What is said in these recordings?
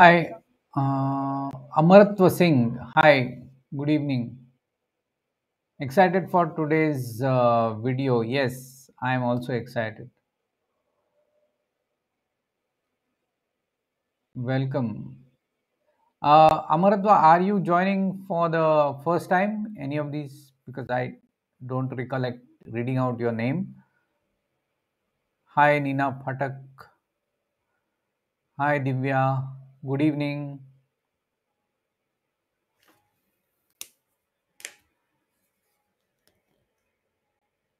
Hi, uh, Amaratwa Singh. Hi, good evening. Excited for today's uh, video? Yes, I am also excited. Welcome. Uh, Amaratwa, are you joining for the first time? Any of these? Because I don't recollect reading out your name. Hi, Nina Patak. Hi, Divya good evening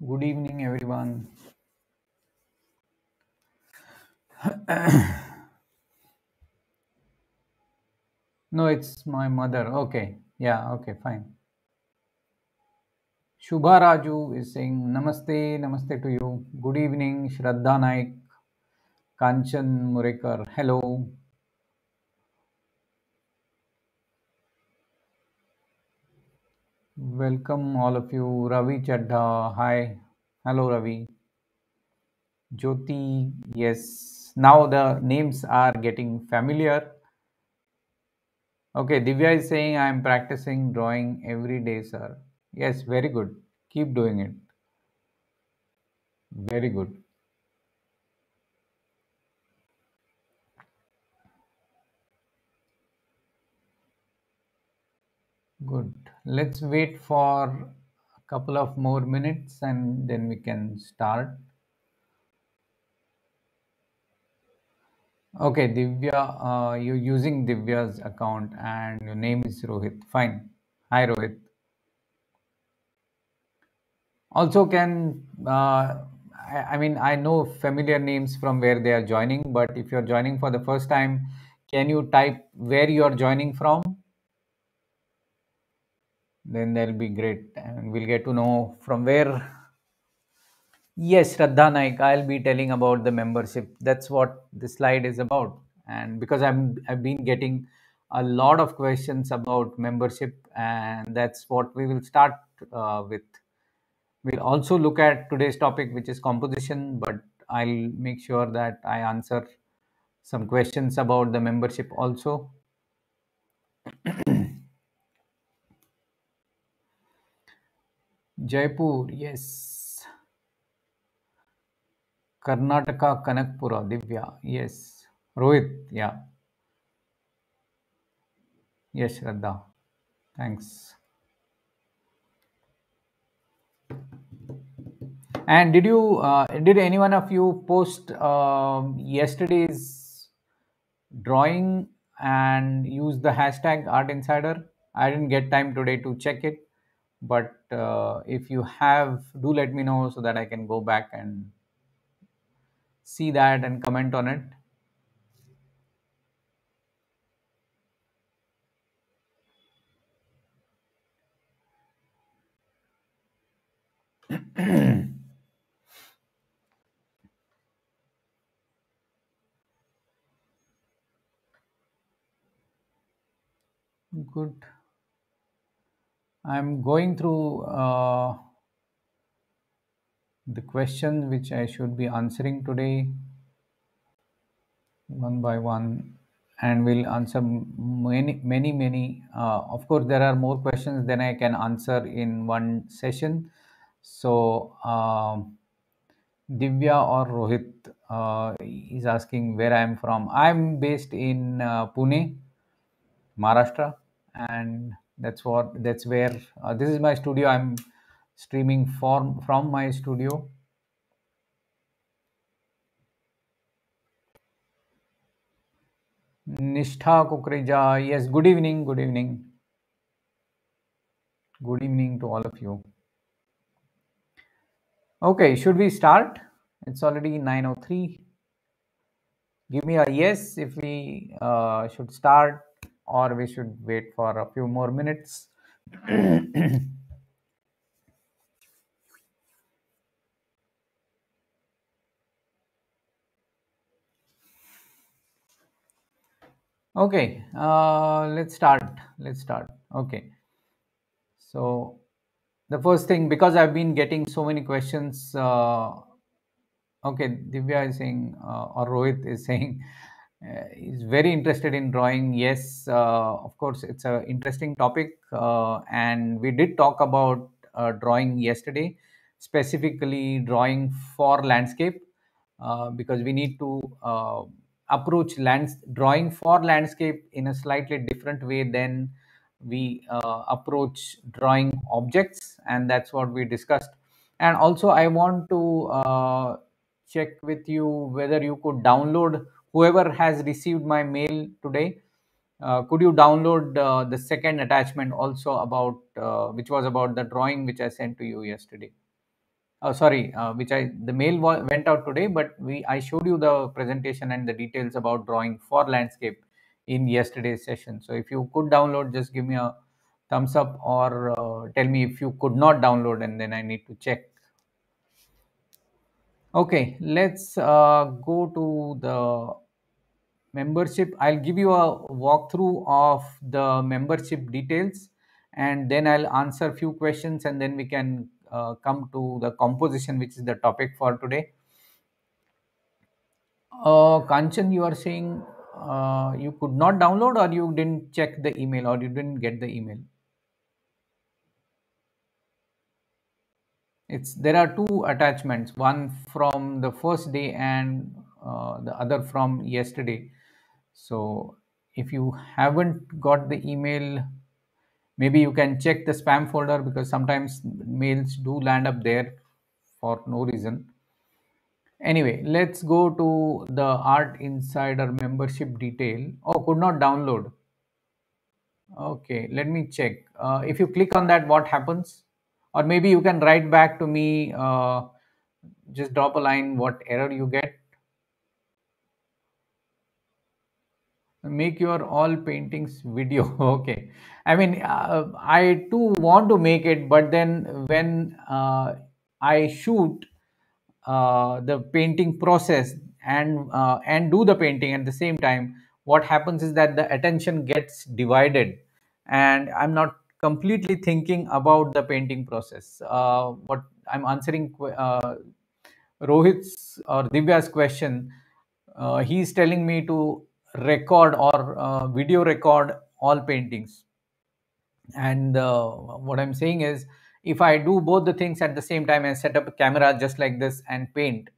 good evening everyone no it's my mother okay yeah okay fine shubha raju is saying namaste namaste to you good evening shraddha naik kanchan murekar hello Welcome all of you. Ravi Chadha. Hi. Hello, Ravi. Jyoti. Yes. Now the names are getting familiar. Okay. Divya is saying, I am practicing drawing every day, sir. Yes. Very good. Keep doing it. Very good. Good let's wait for a couple of more minutes and then we can start okay divya uh, you're using divya's account and your name is rohit fine hi rohit also can uh, I, I mean i know familiar names from where they are joining but if you're joining for the first time can you type where you are joining from then that'll be great and we'll get to know from where yes Radha Naik I'll be telling about the membership that's what the slide is about and because I'm I've been getting a lot of questions about membership and that's what we will start uh, with we'll also look at today's topic which is composition but I'll make sure that I answer some questions about the membership also Jaipur, yes. Karnataka, Kanakpura, Divya, yes. Rohit, yeah. Yes, Radha. Thanks. And did you, uh, did any one of you post uh, yesterday's drawing and use the hashtag Art Insider? I didn't get time today to check it, but uh, if you have do let me know so that i can go back and see that and comment on it good I'm going through uh, the questions which I should be answering today one by one and we'll answer many many many uh, of course there are more questions than i can answer in one session so uh, divya or rohit uh, is asking where i am from i am based in uh, pune maharashtra and that's what that's where uh, this is my studio i'm streaming from from my studio nishtha kukreja yes good evening good evening good evening to all of you okay should we start it's already 903 give me a yes if we uh, should start or we should wait for a few more minutes. okay uh, let's start let's start okay so the first thing because i've been getting so many questions uh, okay divya is saying uh, or rohit is saying is uh, very interested in drawing. Yes, uh, of course, it's an interesting topic, uh, and we did talk about drawing yesterday, specifically drawing for landscape, because we need to approach lands drawing for landscape in a slightly different way than we uh, approach drawing objects and that's what we discussed and also i want to uh, check with you whether you could download whoever has received my mail today, uh, could you download uh, the second attachment also about uh, which was about the drawing which I sent to you yesterday? Oh, sorry, uh, which I the mail went out today, but we I showed you the presentation and the details about drawing for landscape in yesterday's session. So if you could download, just give me a thumbs up or uh, tell me if you could not download, and then I need to check Okay, let's uh, go to the membership. I'll give you a walkthrough of the membership details and then I'll answer few questions and then we can uh, come to the composition which is the topic for today. Uh, Kanchan, you are saying uh, you could not download or you didn't check the email or you didn't get the email. it's there are two attachments one from the first day and uh, the other from yesterday so if you haven't got the email maybe you can check the spam folder because sometimes mails do land up there for no reason anyway let's go to the art insider membership detail oh could not download okay let me check uh, if you click on that what happens or maybe you can write back to me uh, just drop a line what error you get make your all paintings video okay i mean uh, i too want to make it but then when uh, i shoot uh, the painting process and uh, and do the painting at the same time what happens is that the attention gets divided and i'm not completely thinking about the painting process. Uh, what I'm answering uh, Rohit's or Divya's question, uh, he's telling me to record or uh, video record all paintings. And uh, what I'm saying is, if I do both the things at the same time and set up a camera just like this and paint,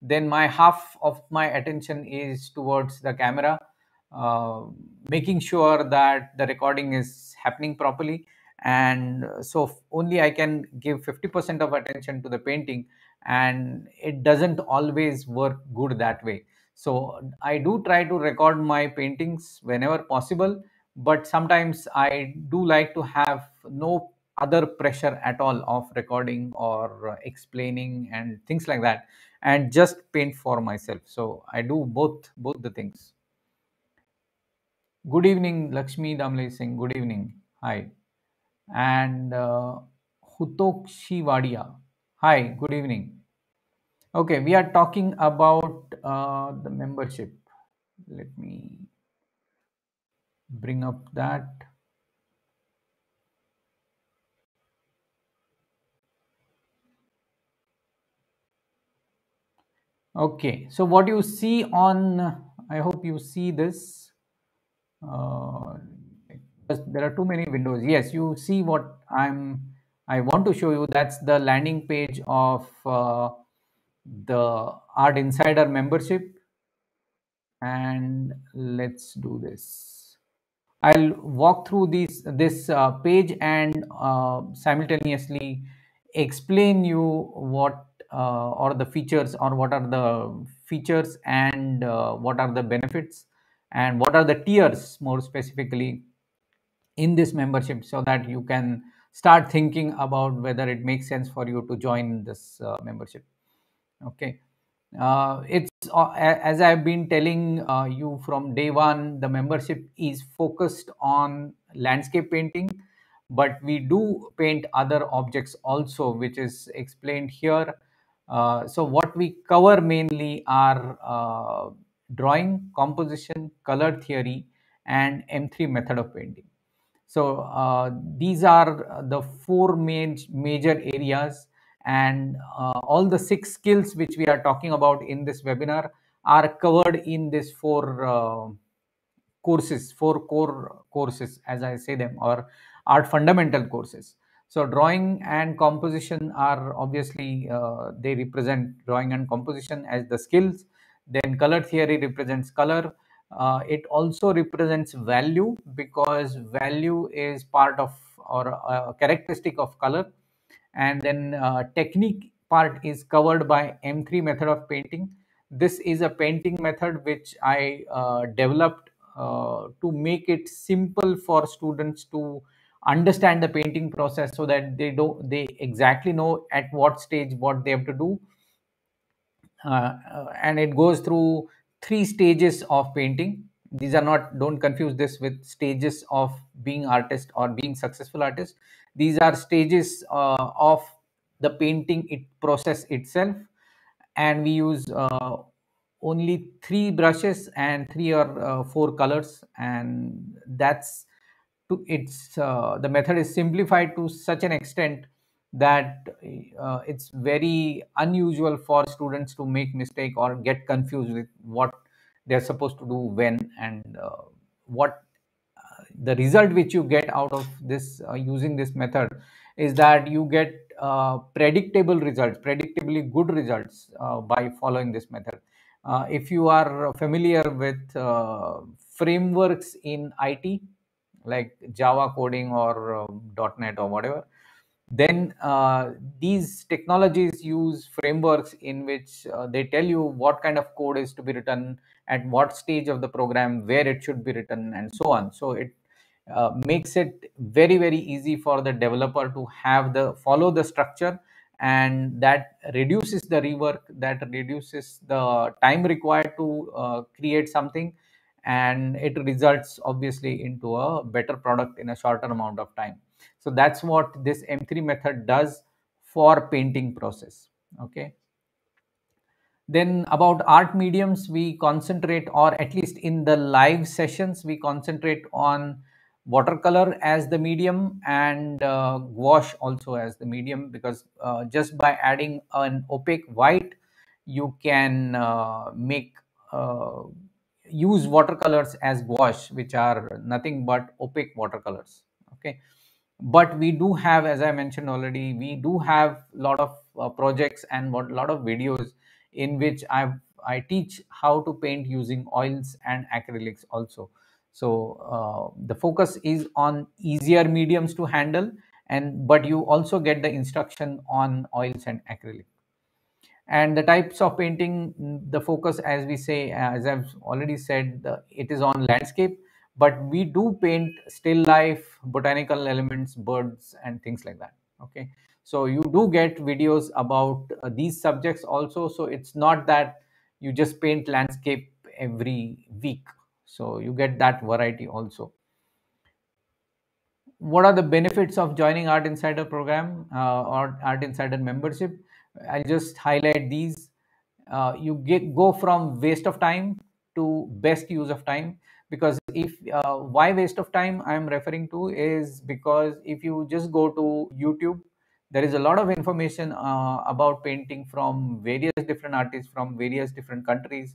then my half of my attention is towards the camera uh, making sure that the recording is happening properly and so only i can give 50% of attention to the painting and it doesn't always work good that way so i do try to record my paintings whenever possible but sometimes i do like to have no other pressure at all of recording or explaining and things like that and just paint for myself so i do both both the things Good evening, Lakshmi Damle Singh. Good evening. Hi. And uh, Hutokshi Wadia. Hi. Good evening. Okay, we are talking about uh, the membership. Let me bring up that. Okay, so what you see on, I hope you see this uh, there are too many windows. Yes, you see what I'm, I want to show you. That's the landing page of uh, the Art Insider membership. And let's do this. I'll walk through this this uh, page and uh, simultaneously explain you what uh, are the features or what are the features and uh, what are the benefits and what are the tiers more specifically in this membership so that you can start thinking about whether it makes sense for you to join this uh, membership okay uh, it's uh, as i've been telling uh, you from day one the membership is focused on landscape painting but we do paint other objects also which is explained here uh, so what we cover mainly are uh, drawing, composition, color theory, and M3 method of painting. So uh, these are the four main major areas and uh, all the six skills which we are talking about in this webinar are covered in these four uh, courses, four core courses as I say them or art fundamental courses. So drawing and composition are obviously uh, they represent drawing and composition as the skills then color theory represents color. Uh, it also represents value because value is part of or a characteristic of color. And then uh, technique part is covered by M3 method of painting. This is a painting method which I uh, developed uh, to make it simple for students to understand the painting process so that they do they exactly know at what stage what they have to do uh, uh, and it goes through three stages of painting these are not don't confuse this with stages of being artist or being successful artist these are stages uh, of the painting it process itself and we use uh, only three brushes and three or uh, four colors and that's to it's uh, the method is simplified to such an extent that uh, it's very unusual for students to make mistake or get confused with what they're supposed to do when and uh, what uh, the result which you get out of this uh, using this method is that you get uh, predictable results predictably good results uh, by following this method if you are familiar with frameworks in IT like Java coding or .NET or whatever then uh, these technologies use frameworks in which uh, they tell you what kind of code is to be written at what stage of the program where it should be written and so on so it uh, makes it very very easy for the developer to have the follow the structure and that reduces the rework that reduces the time required to uh, create something and it results obviously into a better product in a shorter amount of time so that's what this M3 method does for painting process. Okay. Then about art mediums, we concentrate or at least in the live sessions, we concentrate on watercolor as the medium and uh, gouache also as the medium because uh, just by adding an opaque white you can uh, make uh, use watercolors as gouache which are nothing but opaque watercolors okay but we do have as i mentioned already we do have a lot of uh, projects and a lot of videos in which i i teach how to paint using oils and acrylics also so uh, the focus is on easier mediums to handle and but you also get the instruction on oils and acrylic and the types of painting mm, the focus as we say uh, as i've already said it is on landscape but we do paint still life botanical elements birds and things like that okay so you do get videos about uh, these subjects also so it's not that you just paint landscape every week so you get that variety also what are the benefits of joining art insider program uh, or art insider membership i'll just highlight these uh, you get go from waste of time to best use of time because if uh, why waste of time i'm referring to is because if you just go to youtube there is a lot of information uh, about painting from various different artists from various different countries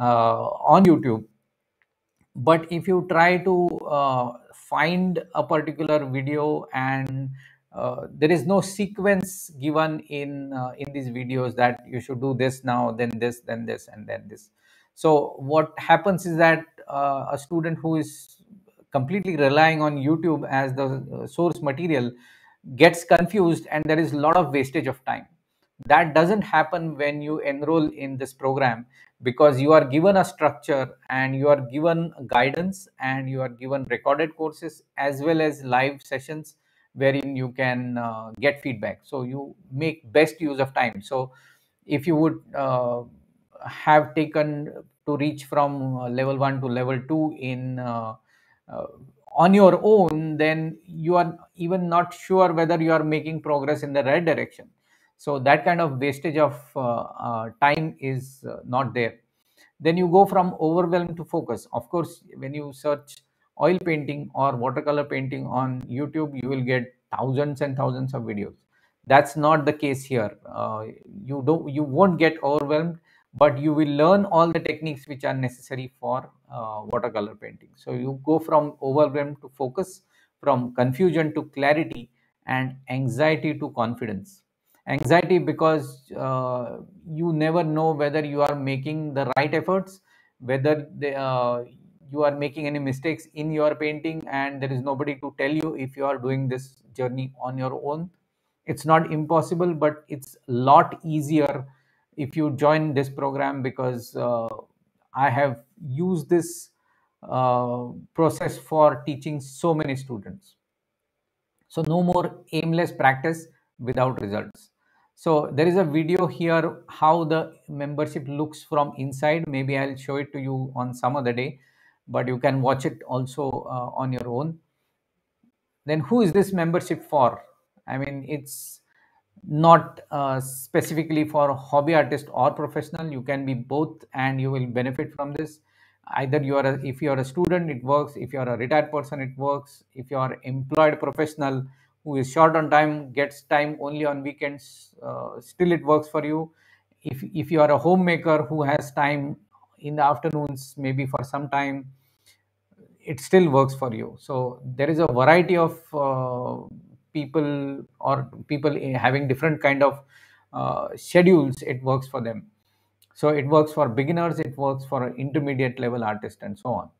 uh, on youtube but if you try to uh, find a particular video and uh, there is no sequence given in uh, in these videos that you should do this now then this then this and then this so what happens is that uh, a student who is completely relying on youtube as the uh, source material gets confused and there is a lot of wastage of time that doesn't happen when you enroll in this program because you are given a structure and you are given guidance and you are given recorded courses as well as live sessions wherein you can uh, get feedback so you make best use of time so if you would uh, have taken to reach from uh, level 1 to level 2 in uh, uh, on your own then you are even not sure whether you are making progress in the right direction so that kind of wastage of time is not there then you go from overwhelm to focus of course when you search oil painting or watercolor painting on youtube you will get thousands and thousands of videos that's not the case here uh, you don't you won't get overwhelmed but you will learn all the techniques which are necessary for uh, watercolor painting. So you go from overwhelm to focus, from confusion to clarity and anxiety to confidence. Anxiety because uh, you never know whether you are making the right efforts, whether they, uh, you are making any mistakes in your painting and there is nobody to tell you if you are doing this journey on your own. It's not impossible, but it's a lot easier if you join this program because uh, I have used this uh, process for teaching so many students. So no more aimless practice without results. So there is a video here how the membership looks from inside. Maybe I'll show it to you on some other day, but you can watch it also uh, on your own. Then who is this membership for? I mean, it's not uh, specifically for hobby artist or professional you can be both and you will benefit from this either you are a, if you are a student it works if you are a retired person it works if you are employed professional who is short on time gets time only on weekends uh, still it works for you if if you are a homemaker who has time in the afternoons maybe for some time it still works for you so there is a variety of uh, people or people eh, having different kind of uh, schedules it works for them so it works for beginners it works for intermediate level artist and so on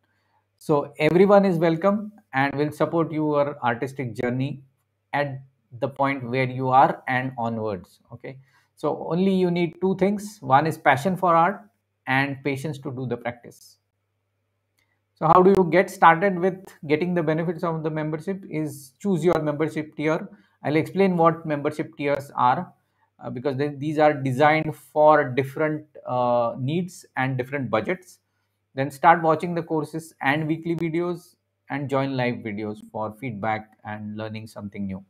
so everyone is welcome and will support your artistic journey at the point where you are and onwards okay so only you need two things one is passion for art and patience to do the practice so how do you get started with getting the benefits of the membership is choose your membership tier. I'll explain what membership tiers are uh, because they, these are designed for different uh, needs and different budgets. Then start watching the courses and weekly videos and join live videos for feedback and learning something new.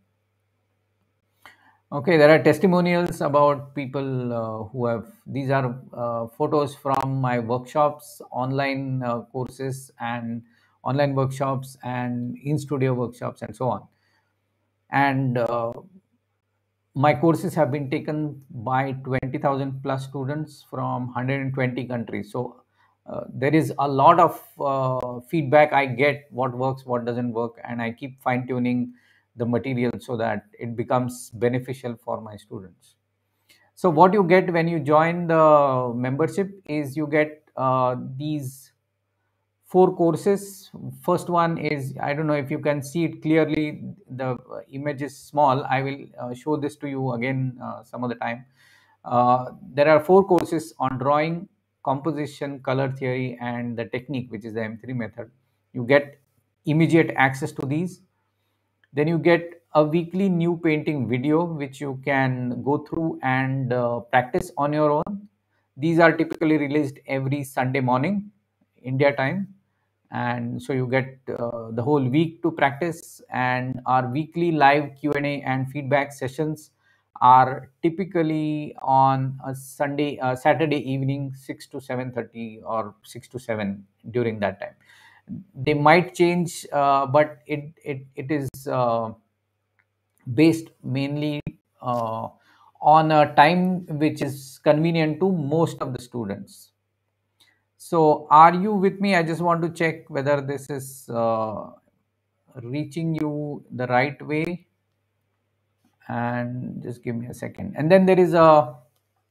Okay, there are testimonials about people uh, who have, these are uh, photos from my workshops, online uh, courses and online workshops and in-studio workshops and so on. And uh, my courses have been taken by 20,000 plus students from 120 countries. So uh, there is a lot of uh, feedback I get, what works, what doesn't work, and I keep fine tuning the material so that it becomes beneficial for my students. So what you get when you join the membership is you get uh, these four courses. First one is, I don't know if you can see it clearly, the image is small. I will uh, show this to you again uh, some other time. Uh, there are four courses on drawing, composition, color theory, and the technique, which is the M3 method. You get immediate access to these then you get a weekly new painting video, which you can go through and uh, practice on your own. These are typically released every Sunday morning, India time. And so you get uh, the whole week to practice and our weekly live Q&A and feedback sessions are typically on a Sunday, uh, Saturday evening, 6 to 7.30 or 6 to 7 during that time. They might change, uh, but it, it, it is uh, based mainly uh, on a time which is convenient to most of the students. So are you with me? I just want to check whether this is uh, reaching you the right way. And just give me a second. And then there is a,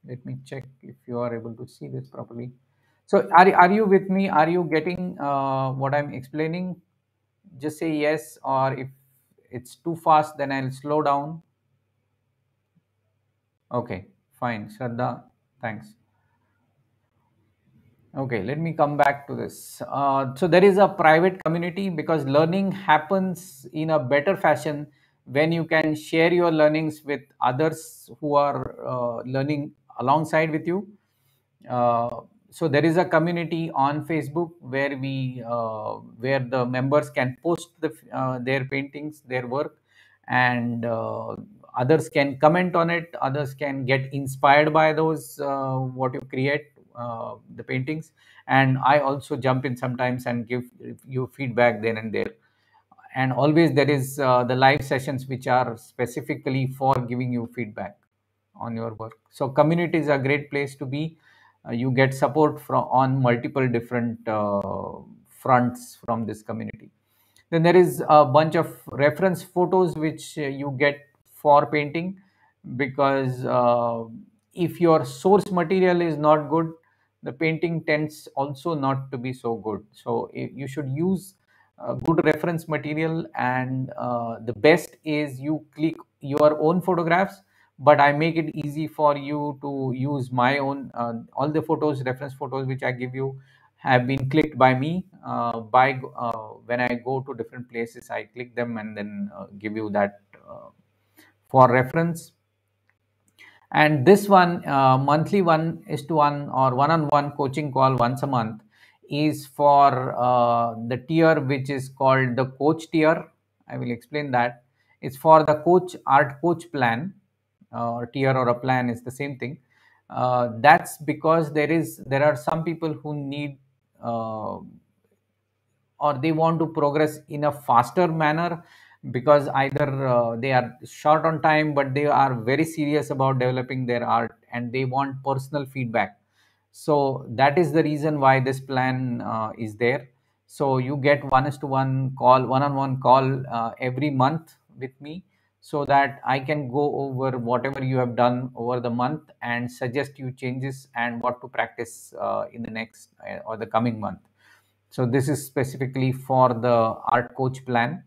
let me check if you are able to see this properly. So are, are you with me? Are you getting uh, what I'm explaining? Just say yes or if it's too fast then i'll slow down okay fine shraddha thanks okay let me come back to this uh, so there is a private community because learning happens in a better fashion when you can share your learnings with others who are uh, learning alongside with you uh, so there is a community on Facebook where we uh, where the members can post the, uh, their paintings, their work, and uh, others can comment on it. Others can get inspired by those uh, what you create, uh, the paintings. And I also jump in sometimes and give you feedback then and there. And always there is uh, the live sessions which are specifically for giving you feedback on your work. So community is a great place to be uh, you get support from on multiple different uh, fronts from this community. Then there is a bunch of reference photos which uh, you get for painting because uh, if your source material is not good, the painting tends also not to be so good. So you should use good reference material and uh, the best is you click your own photographs but I make it easy for you to use my own. Uh, all the photos, reference photos, which I give you, have been clicked by me. Uh, by uh, when I go to different places, I click them and then uh, give you that uh, for reference. And this one, uh, monthly one is to one or one on one coaching call once a month is for the tier which is called the coach tier. I will explain that. It's for the coach art coach plan or tier or a plan is the same thing. Uh, that's because there is there are some people who need uh, or they want to progress in a faster manner because either uh, they are short on time but they are very serious about developing their art and they want personal feedback so that is the reason why this plan uh, is there so you get one is to one call one on one call uh, every month with me so that I can go over whatever you have done over the month and suggest you changes and what to practice uh, in the next uh, or the coming month. So this is specifically for the art coach plan.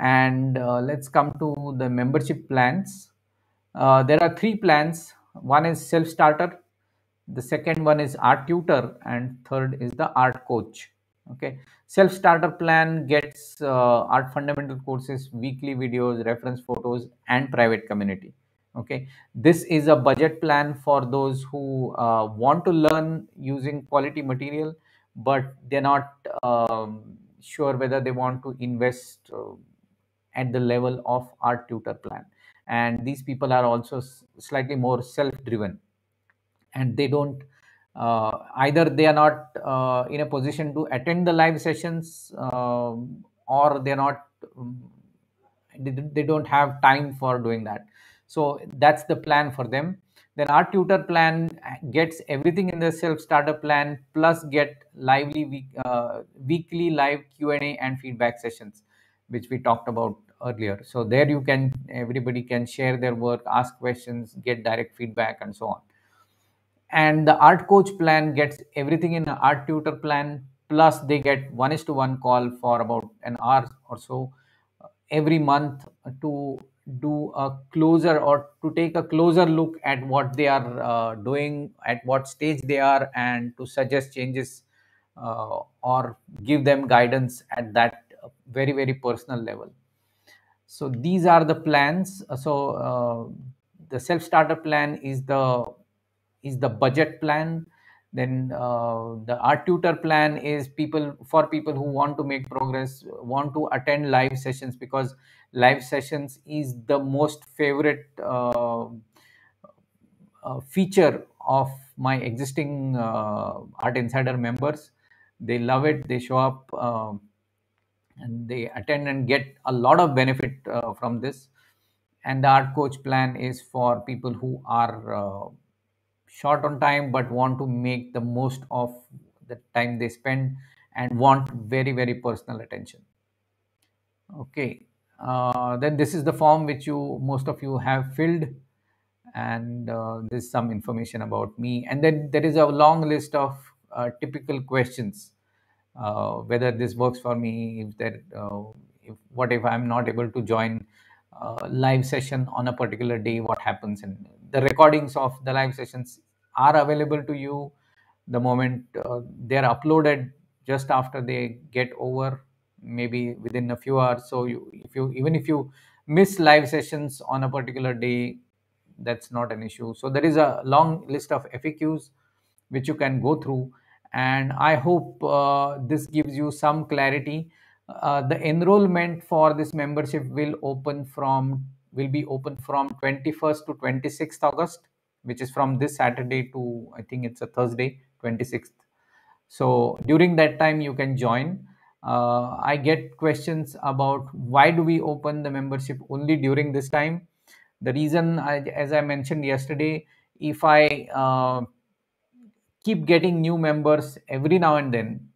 And uh, let's come to the membership plans. Uh, there are three plans. One is self-starter. The second one is art tutor and third is the art coach. Okay self starter plan gets uh, art fundamental courses weekly videos reference photos and private community okay this is a budget plan for those who uh, want to learn using quality material but they're not um, sure whether they want to invest uh, at the level of art tutor plan and these people are also slightly more self driven and they don't uh, either they are not uh, in a position to attend the live sessions um, or they're not um, they don't have time for doing that so that's the plan for them then our tutor plan gets everything in the self starter plan plus get lively week, uh, weekly live q&a and feedback sessions which we talked about earlier so there you can everybody can share their work ask questions get direct feedback and so on and the art coach plan gets everything in the art tutor plan plus they get one is to one call for about an hour or so uh, every month to do a closer or to take a closer look at what they are uh, doing at what stage they are and to suggest changes uh, or give them guidance at that uh, very very personal level so these are the plans so uh, the self starter plan is the is the budget plan then uh, the art tutor plan is people for people who want to make progress want to attend live sessions because live sessions is the most favorite uh, uh, feature of my existing uh, art insider members they love it they show up um, and they attend and get a lot of benefit uh, from this and the art coach plan is for people who are uh, short on time but want to make the most of the time they spend and want very very personal attention okay uh, then this is the form which you most of you have filled and uh, there's some information about me and then there is a long list of uh, typical questions uh, whether this works for me if that uh, if, what if i'm not able to join uh, live session on a particular day what happens and the recordings of the live sessions are available to you the moment uh, they're uploaded just after they get over maybe within a few hours so you if you even if you miss live sessions on a particular day that's not an issue so there is a long list of faqs which you can go through and i hope uh, this gives you some clarity uh, the enrollment for this membership will open from will be open from 21st to 26th august which is from this saturday to i think it's a thursday 26th so during that time you can join uh, i get questions about why do we open the membership only during this time the reason I, as i mentioned yesterday if i uh, keep getting new members every now and then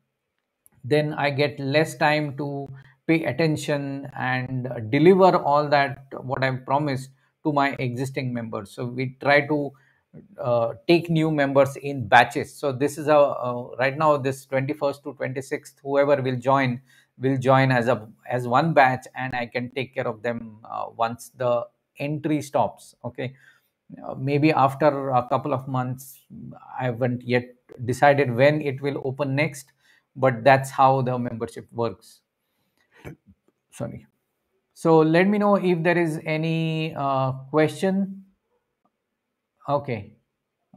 then I get less time to pay attention and deliver all that what I've promised to my existing members. So we try to uh, take new members in batches. So this is a uh, right now this 21st to 26th whoever will join will join as a as one batch and I can take care of them uh, once the entry stops. Okay, uh, maybe after a couple of months I haven't yet decided when it will open next but that's how the membership works sorry so let me know if there is any uh, question okay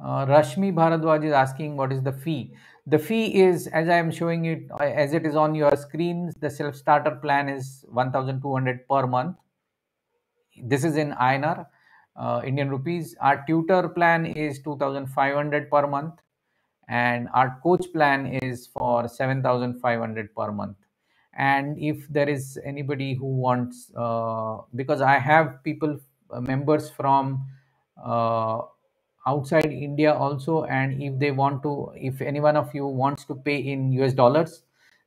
uh, rashmi bharadwaj is asking what is the fee the fee is as i am showing it uh, as it is on your screens the self starter plan is 1200 per month this is in inr uh, indian rupees our tutor plan is 2500 per month and our coach plan is for 7500 per month and if there is anybody who wants uh, because i have people uh, members from uh, outside india also and if they want to if any one of you wants to pay in us dollars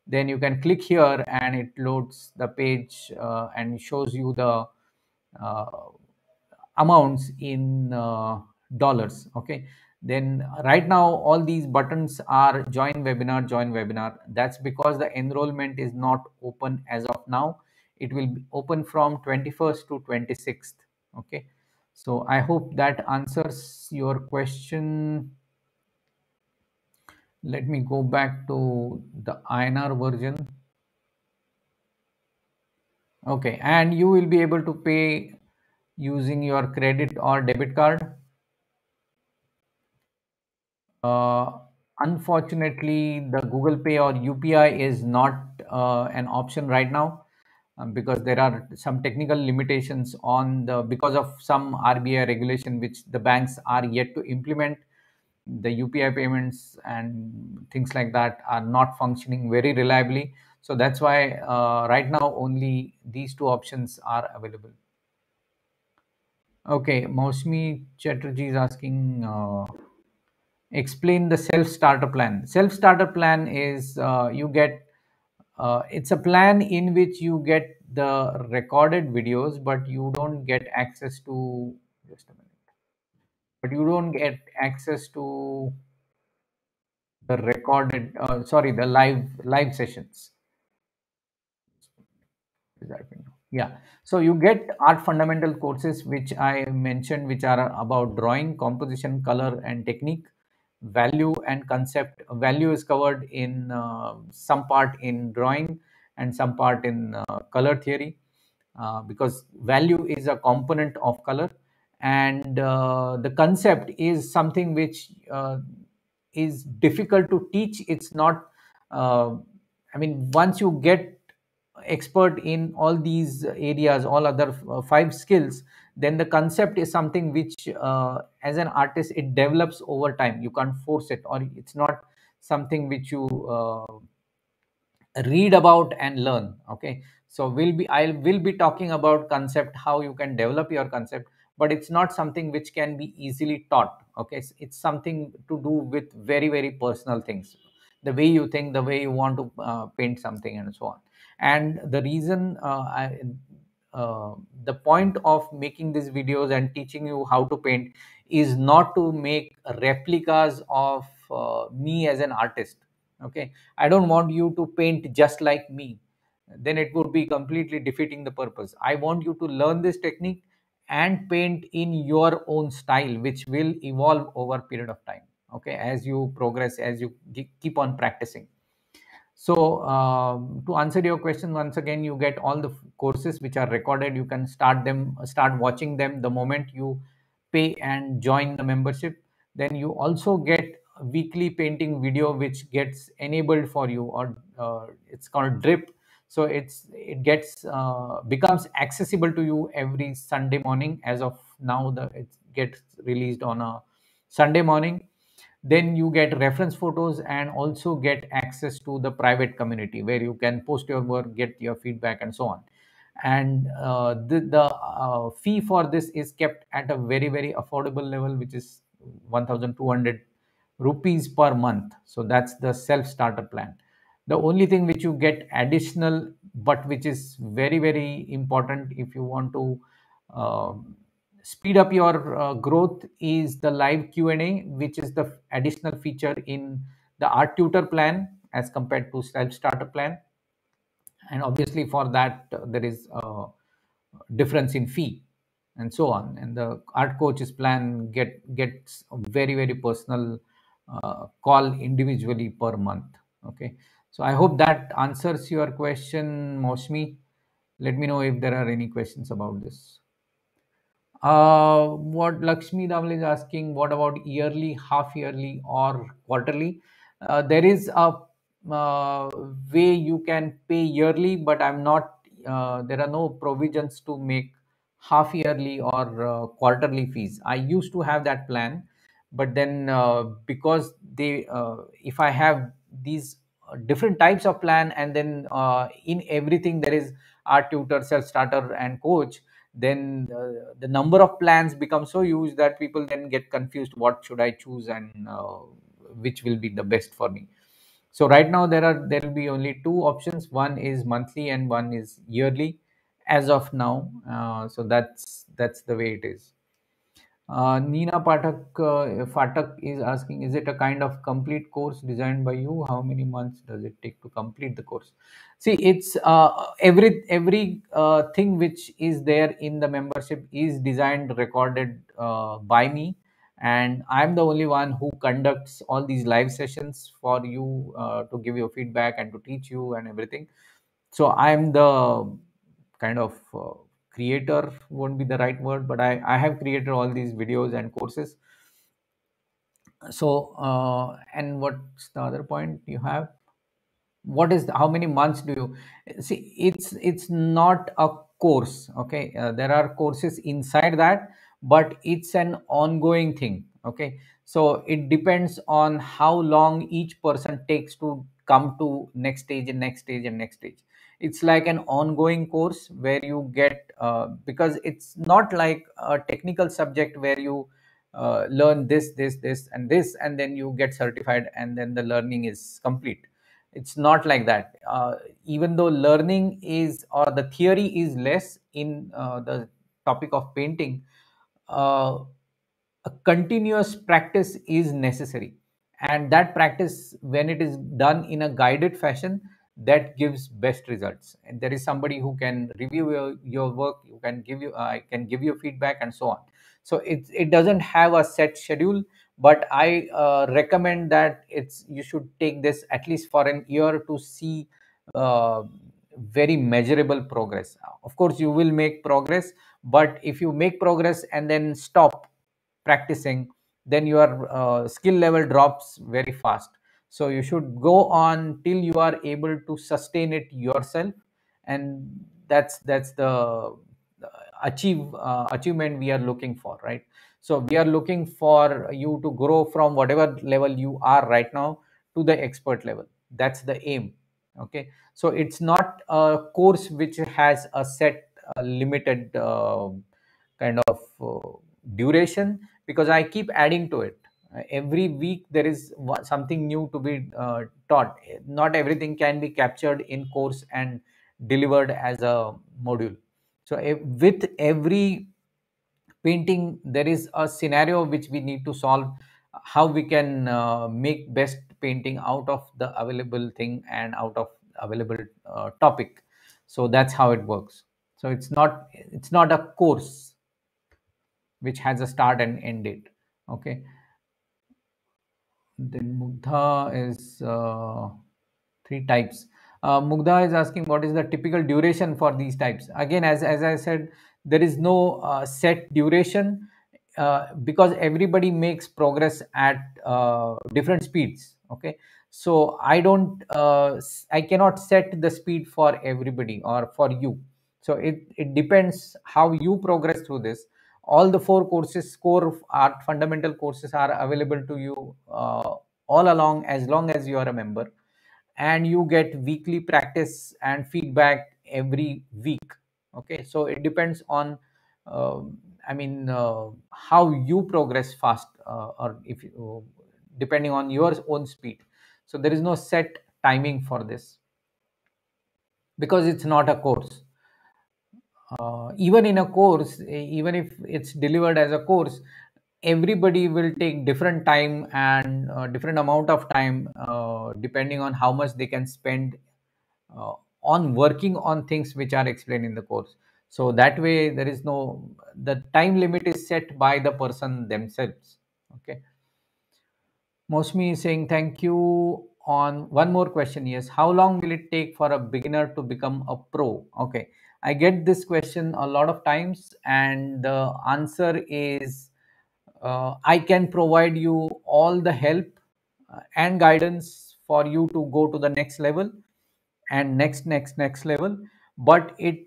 then you can click here and it loads the page uh, and shows you the uh, amounts in dollars okay then right now all these buttons are join webinar join webinar that's because the enrollment is not open as of now it will be open from 21st to 26th okay so i hope that answers your question let me go back to the inr version okay and you will be able to pay using your credit or debit card uh, unfortunately the google pay or upi is not uh, an option right now um, because there are some technical limitations on the because of some rbi regulation which the banks are yet to implement the upi payments and things like that are not functioning very reliably so that's why uh, right now only these two options are available okay mausmi chatterjee is asking uh, explain the self-starter plan. Self-starter plan is uh, you get, uh, it's a plan in which you get the recorded videos, but you don't get access to, just a minute, but you don't get access to the recorded, uh, sorry, the live, live sessions. Yeah, so you get art fundamental courses, which I mentioned, which are about drawing, composition, color, and technique value and concept value is covered in uh, some part in drawing and some part in uh, color theory uh, because value is a component of color and uh, the concept is something which uh, is difficult to teach it's not uh, i mean once you get expert in all these areas all other five skills then the concept is something which uh, as an artist it develops over time you can't force it or it's not something which you uh, read about and learn okay so we'll be i will be talking about concept how you can develop your concept but it's not something which can be easily taught okay it's, something to do with very very personal things the way you think the way you want to uh, paint something and so on and the reason uh, I, uh, the point of making these videos and teaching you how to paint is not to make replicas of uh, me as an artist okay i don't want you to paint just like me then it would be completely defeating the purpose i want you to learn this technique and paint in your own style which will evolve over a period of time okay as you progress as you keep on practicing so um, to answer your question, once again, you get all the courses which are recorded. You can start them, start watching them the moment you pay and join the membership. Then you also get weekly painting video which gets enabled for you, or uh, it's called drip. So it's it gets uh, becomes accessible to you every Sunday morning. As of now, the it gets released on a Sunday morning then you get reference photos and also get access to the private community where you can post your work get your feedback and so on and uh, the, the uh, fee for this is kept at a very very affordable level which is 1200 rupees per month so that's the self starter plan the only thing which you get additional but which is very very important if you want to uh, speed up your uh, growth is the live Q&A, which is the additional feature in the Art Tutor plan as compared to Self Starter plan. And obviously for that, uh, there is a uh, difference in fee and so on. And the Art Coach's plan get gets very, very personal uh, call individually per month. Okay. So I hope that answers your question, Moshi. Let me know if there are any questions about this. Uh, what Lakshmi Dhaval is asking, what about yearly, half yearly, or quarterly? Uh, there is a uh, way you can pay yearly, but I'm not. Uh, there are no provisions to make half yearly or uh, quarterly fees. I used to have that plan, but then because they, if I have these different types of plan, and then in everything there is our tutor, self starter, and coach then uh, the number of plans becomes so huge that people then get confused what should i choose and uh, which will be the best for me so right now there are there will be only two options one is monthly and one is yearly as of now uh, so that's that's the way it is uh, Nina Patak, uh, Fatak is asking, is it a kind of complete course designed by you? How many months does it take to complete the course? See, it's uh, every every uh, thing which is there in the membership is designed, recorded uh, by me, and I'm the only one who conducts all these live sessions for you uh, to give your feedback and to teach you and everything. So I'm the kind of creator won't be the right word but i i have created all these videos and courses so uh, and what's the other point you have what is the, how many months do you see it's it's not a course okay uh, there are courses inside that but it's an ongoing thing okay so it depends on how long each person takes to come to next stage and next stage and next stage it's like an ongoing course where you get uh, because it's not like a technical subject where you uh, learn this this this and this and then you get certified and then the learning is complete it's not like that uh, even though learning is or the theory is less in uh, the topic of painting uh, a continuous practice is necessary and that practice when it is done in a guided fashion that gives best results and there is somebody who can review your, your work You can give you uh, can give you feedback and so on so it, it doesn't have a set schedule but i uh, recommend that it's you should take this at least for an year to see uh, very measurable progress of course you will make progress but if you make progress and then stop practicing then your uh, skill level drops very fast so you should go on till you are able to sustain it yourself, and that's that's the achieve uh, achievement we are looking for, right? So we are looking for you to grow from whatever level you are right now to the expert level. That's the aim. Okay, so it's not a course which has a set uh, limited uh, kind of uh, duration because I keep adding to it uh, every week there is something new to be uh, taught not everything can be captured in course and delivered as a module so if, with every painting there is a scenario which we need to solve how we can uh, make best painting out of the available thing and out of available uh, topic so that's how it works so it's not it's not a course which has a start and end date okay then Mugdha is uh, three types. Uh, Mugdha is asking what is the typical duration for these types. Again, as, as I said, there is no uh, set duration uh, because everybody makes progress at uh, different speeds. Okay, so I don't, uh, I cannot set the speed for everybody or for you. So it, it depends how you progress through this all the four courses core art fundamental courses are available to you uh, all along as long as you are a member and you get weekly practice and feedback every week okay so it depends on uh, i mean uh, how you progress fast uh, or if you, depending on your own speed so there is no set timing for this because it's not a course uh, even in a course even if it's delivered as a course everybody will take different time and uh, different amount of time uh, depending on how much they can spend uh, on working on things which are explained in the course so that way there is no the time limit is set by the person themselves okay mosmi is saying thank you on one more question yes how long will it take for a beginner to become a pro okay I get this question a lot of times, and the answer is uh, I can provide you all the help uh, and guidance for you to go to the next level and next, next, next level. But it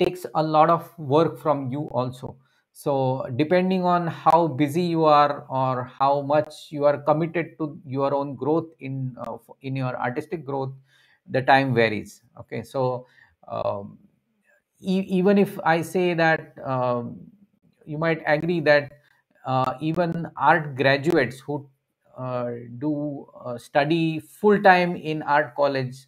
takes a lot of work from you also. So, depending on how busy you are or how much you are committed to your own growth in uh, in your artistic growth, the time varies. Okay, so um, e even if I say that um, you might agree that uh, even art graduates who uh, do uh, study full time in art college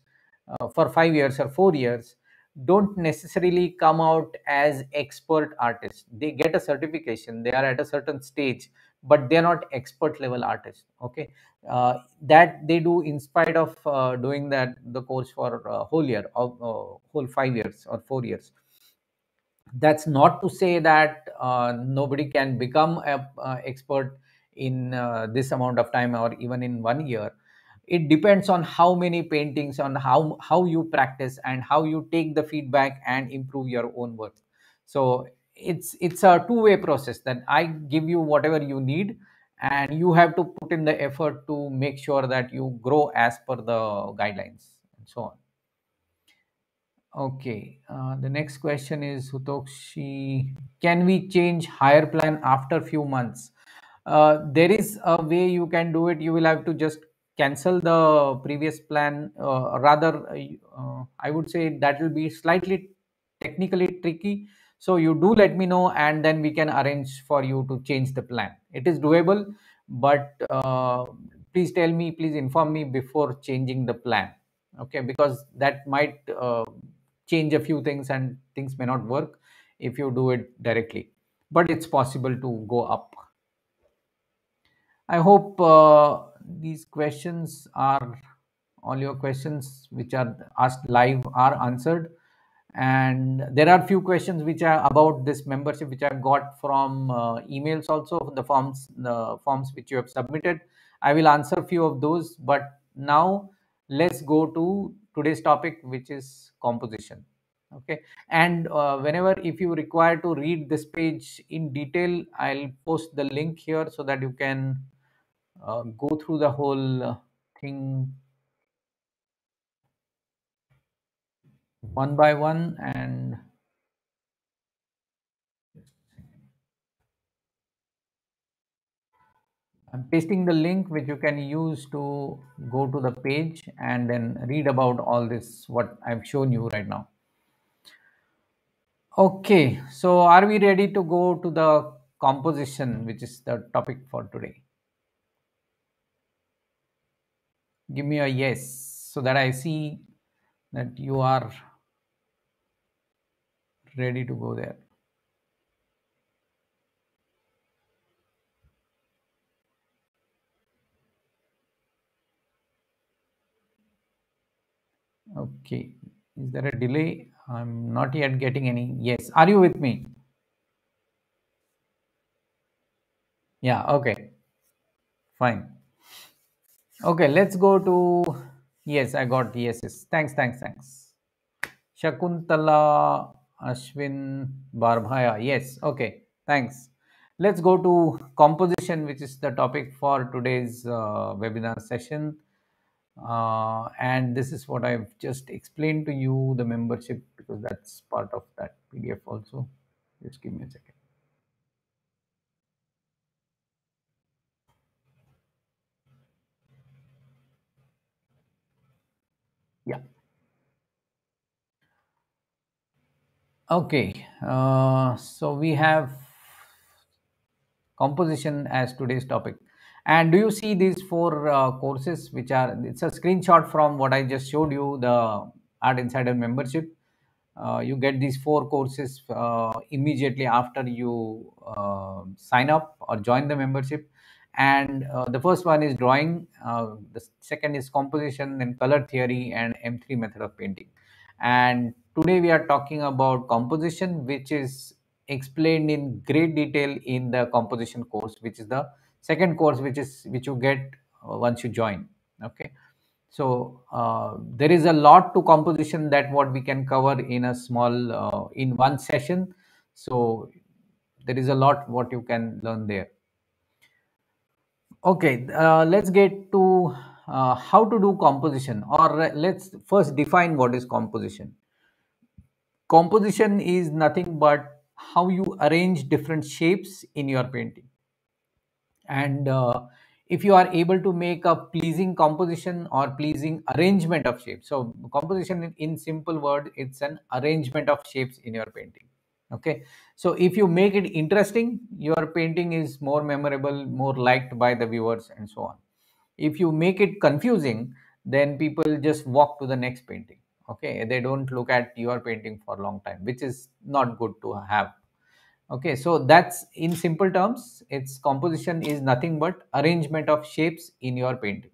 uh, for five years or four years don't necessarily come out as expert artists. They get a certification, they are at a certain stage, but they are not expert level artists. Okay, uh, that they do in spite of uh, doing that the course for uh, whole year or uh, whole five years or four years that's not to say that uh, nobody can become an expert in uh, this amount of time or even in one year it depends on how many paintings on how how you practice and how you take the feedback and improve your own work so it's it's a two way process that i give you whatever you need and you have to put in the effort to make sure that you grow as per the guidelines and so on Okay, uh, the next question is Hutokshi. Can we change higher plan after few months? Uh, there is a way you can do it. You will have to just cancel the previous plan. Uh, rather, uh, uh, I would say that will be slightly technically tricky. So you do let me know and then we can arrange for you to change the plan. It is doable, but uh, please tell me, please inform me before changing the plan. Okay, because that might change a few things and things may not work if you do it directly but it's possible to go up i hope uh, these questions are all your questions which are asked live are answered and there are few questions which are about this membership which i got from uh, emails also the forms the forms which you have submitted i will answer few of those but now let's go to today's topic which is composition okay and uh, whenever if you require to read this page in detail i'll post the link here so that you can uh, go through the whole uh, thing one by one and I'm pasting the link which you can use to go to the page and then read about all this what I've shown you right now. Okay, so are we ready to go to the composition which is the topic for today? Give me a yes so that I see that you are ready to go there. Okay. Is there a delay? I'm not yet getting any. Yes. Are you with me? Yeah. Okay. Fine. Okay. Let's go to. Yes, I got yes. yes. Thanks. Thanks. Thanks. Shakuntala Ashwin Barbhaya. Yes. Okay. Thanks. Let's go to composition, which is the topic for today's uh, webinar session uh, and this is what I've just explained to you the membership because that's part of that PDF also. Just give me a second. Yeah. Okay, uh, so we have composition as today's topic and do you see these four uh, courses which are it's a screenshot from what i just showed you the art insider membership uh, you get these four courses uh, immediately after you uh, sign up or join the membership and uh, the first one is drawing uh, the second is composition then color theory and m3 method of painting and today we are talking about composition which is explained in great detail in the composition course which is the second course which is which you get uh, once you join okay so uh, there is a lot to composition that what we can cover in a small uh, in one session so there is a lot what you can learn there okay uh, let's get to uh, how to do composition or let's first define what is composition composition is nothing but how you arrange different shapes in your painting and uh, if you are able to make a pleasing composition or pleasing arrangement of shapes so composition in, in simple word it's an arrangement of shapes in your painting okay so if you make it interesting your painting is more memorable more liked by the viewers and so on if you make it confusing then people just walk to the next painting okay they don't look at your painting for a long time which is not good to have Okay, so that's in simple terms, its composition is nothing but arrangement of shapes in your painting.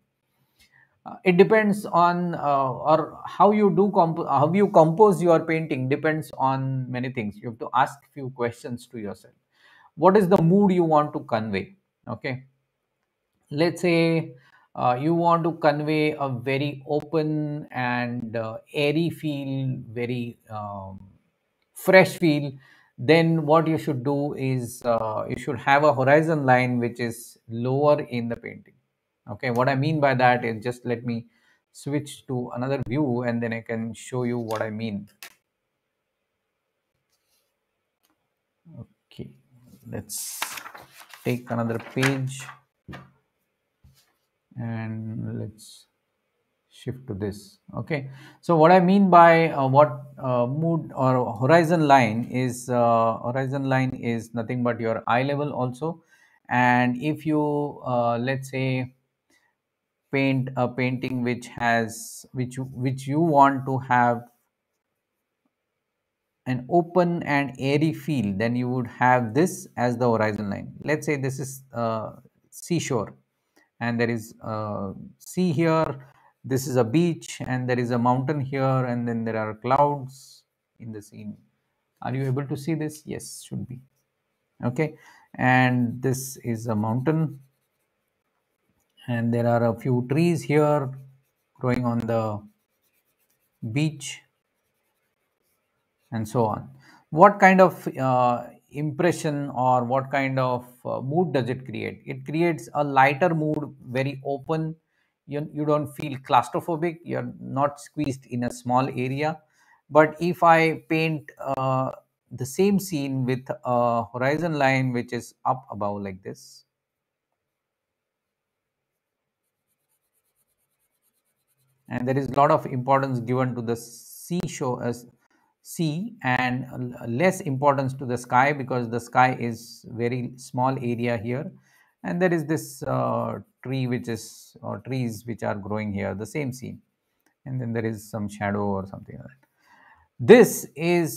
Uh, it depends on uh, or how you do how you compose your painting depends on many things. You have to ask few questions to yourself. What is the mood you want to convey? Okay, let's say uh, you want to convey a very open and uh, airy feel, very um, fresh feel then what you should do is uh, you should have a horizon line which is lower in the painting. Okay, what I mean by that is just let me switch to another view and then I can show you what I mean. Okay, let's take another page and let's shift to this okay so what i mean by uh, what uh, mood or horizon line is uh, horizon line is nothing but your eye level also and if you uh, let's say paint a painting which has which which you want to have an open and airy feel then you would have this as the horizon line let's say this is uh, seashore and there is a uh, sea here this is a beach and there is a mountain here and then there are clouds in the scene are you able to see this yes should be okay and this is a mountain and there are a few trees here growing on the beach and so on what kind of uh, impression or what kind of uh, mood does it create it creates a lighter mood very open you, you don't feel claustrophobic you're not squeezed in a small area but if i paint uh, the same scene with a horizon line which is up above like this and there is a lot of importance given to the sea show as uh, sea and less importance to the sky because the sky is very small area here and there is this uh, tree which is or trees which are growing here the same scene and then there is some shadow or something like that this is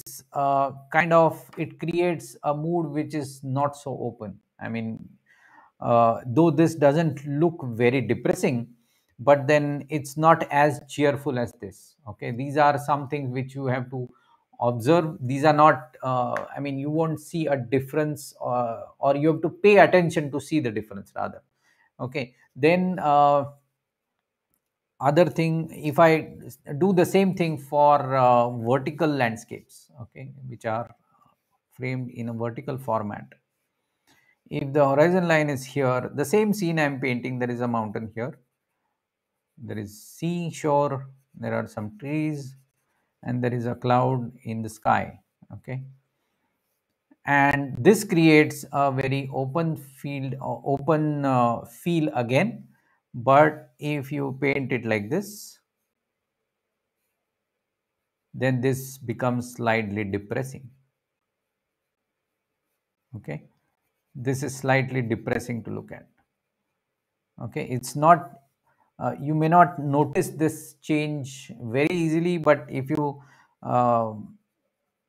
uh, kind of it creates a mood which is not so open i mean uh, though this doesn't look very depressing but then it's not as cheerful as this okay these are some things which you have to observe these are not uh, i mean you won't see a difference or, uh, or you have to pay attention to see the difference rather okay then uh, other thing, if I do the same thing for uh, vertical landscapes, okay, which are framed in a vertical format. If the horizon line is here, the same scene I am painting, there is a mountain here, there is seashore, there are some trees, and there is a cloud in the sky, okay and this creates a very open field or uh, open uh, feel again but if you paint it like this then this becomes slightly depressing okay this is slightly depressing to look at okay it's not uh, you may not notice this change very easily but if you uh,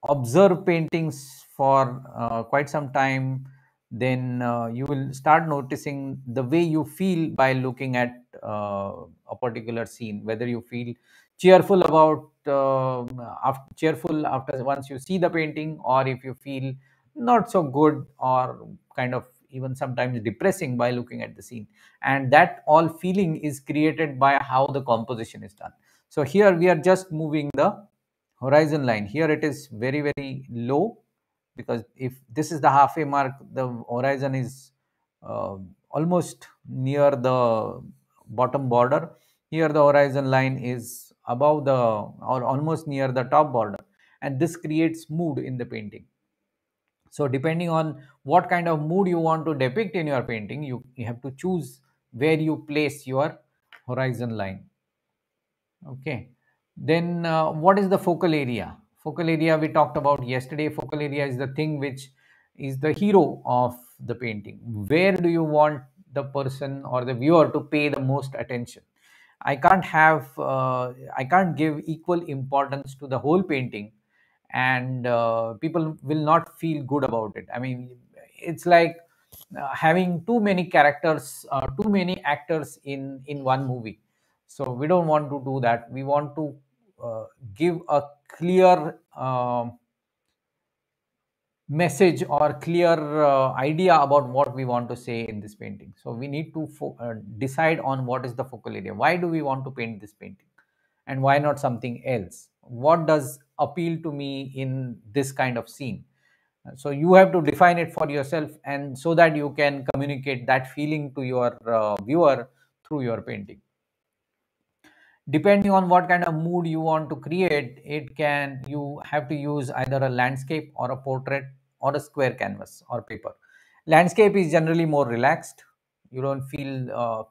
observe paintings for uh, quite some time, then uh, you will start noticing the way you feel by looking at uh, a particular scene, whether you feel cheerful about um, after, cheerful after once you see the painting or if you feel not so good or kind of even sometimes depressing by looking at the scene and that all feeling is created by how the composition is done so here we are just moving the horizon line. Here it is very, very low because if this is the halfway mark, the horizon is uh, almost near the bottom border. Here the horizon line is above the or almost near the top border and this creates mood in the painting. So depending on what kind of mood you want to depict in your painting, you, you have to choose where you place your horizon line. Okay. Then uh, what is the focal area? Focal area we talked about yesterday. Focal area is the thing which is the hero of the painting. Where do you want the person or the viewer to pay the most attention? I can't have, uh, I can't give equal importance to the whole painting and uh, people will not feel good about it. I mean, it's like uh, having too many characters, uh, too many actors in, in one movie. So we don't want to do that. We want to uh, give a clear um, message or clear uh, idea about what we want to say in this painting. So we need to uh, decide on what is the focal area. Why do we want to paint this painting and why not something else? What does appeal to me in this kind of scene? So you have to define it for yourself and so that you can communicate that feeling to your uh, viewer through your painting depending on what kind of mood you want to create it can you have to use either a landscape or a portrait or a square canvas or paper landscape is generally more relaxed you don't feel uh,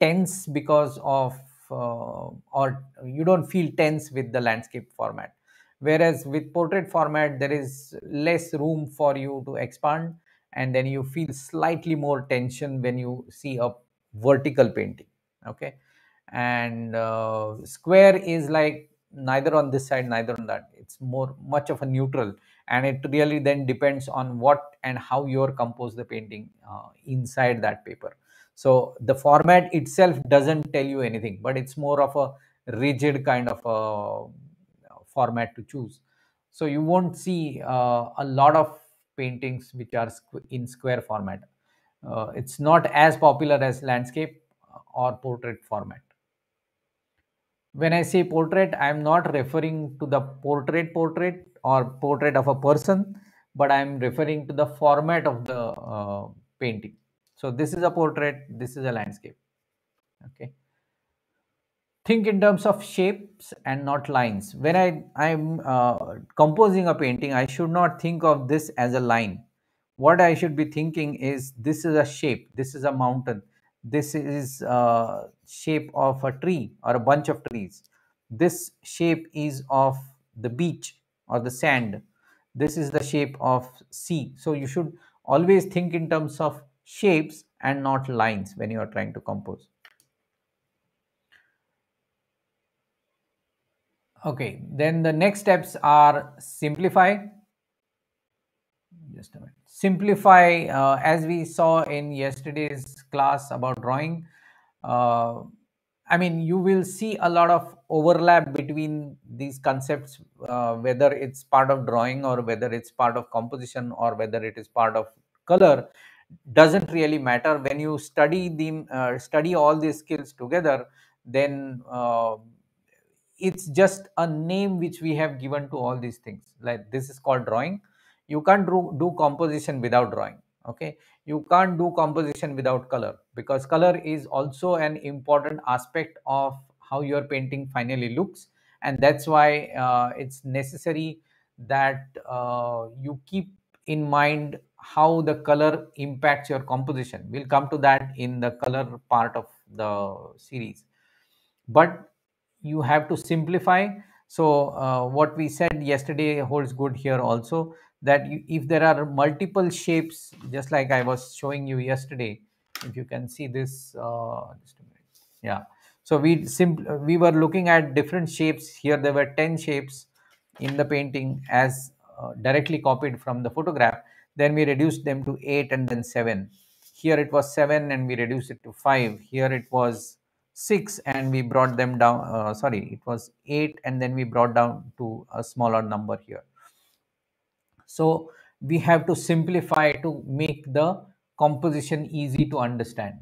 tense because of uh, or you don't feel tense with the landscape format whereas with portrait format there is less room for you to expand and then you feel slightly more tension when you see a vertical painting okay and uh, square is like neither on this side neither on that it's more much of a neutral and it really then depends on what and how you are compose the painting uh, inside that paper so the format itself doesn't tell you anything but it's more of a rigid kind of a uh, format to choose so you won't see uh, a lot of paintings which are in square format uh, it's not as popular as landscape uh, or portrait format when I say portrait, I am not referring to the portrait portrait or portrait of a person, but I am referring to the format of the uh, painting. So this is a portrait, this is a landscape. Okay. Think in terms of shapes and not lines. When I am uh, composing a painting, I should not think of this as a line. What I should be thinking is this is a shape, this is a mountain, this is a shape of a tree or a bunch of trees this shape is of the beach or the sand this is the shape of sea so you should always think in terms of shapes and not lines when you are trying to compose okay then the next steps are simplify just a minute simplify uh, as we saw in yesterday's class about drawing uh, i mean you will see a lot of overlap between these concepts uh, whether it's part of drawing or whether it's part of composition or whether it is part of color doesn't really matter when you study the uh, study all these skills together then uh, it's just a name which we have given to all these things like this is called drawing you can't do, do composition without drawing okay you can't do composition without color because color is also an important aspect of how your painting finally looks and that's why uh, it's necessary that uh, you keep in mind how the color impacts your composition we'll come to that in the color part of the series but you have to simplify so uh, what we said yesterday holds good here also that you, if there are multiple shapes, just like I was showing you yesterday, if you can see this, uh, yeah. So we simply we were looking at different shapes. Here there were 10 shapes in the painting as uh, directly copied from the photograph. Then we reduced them to 8 and then 7. Here it was 7 and we reduced it to 5. Here it was 6 and we brought them down, uh, sorry, it was 8 and then we brought down to a smaller number here. So we have to simplify to make the composition easy to understand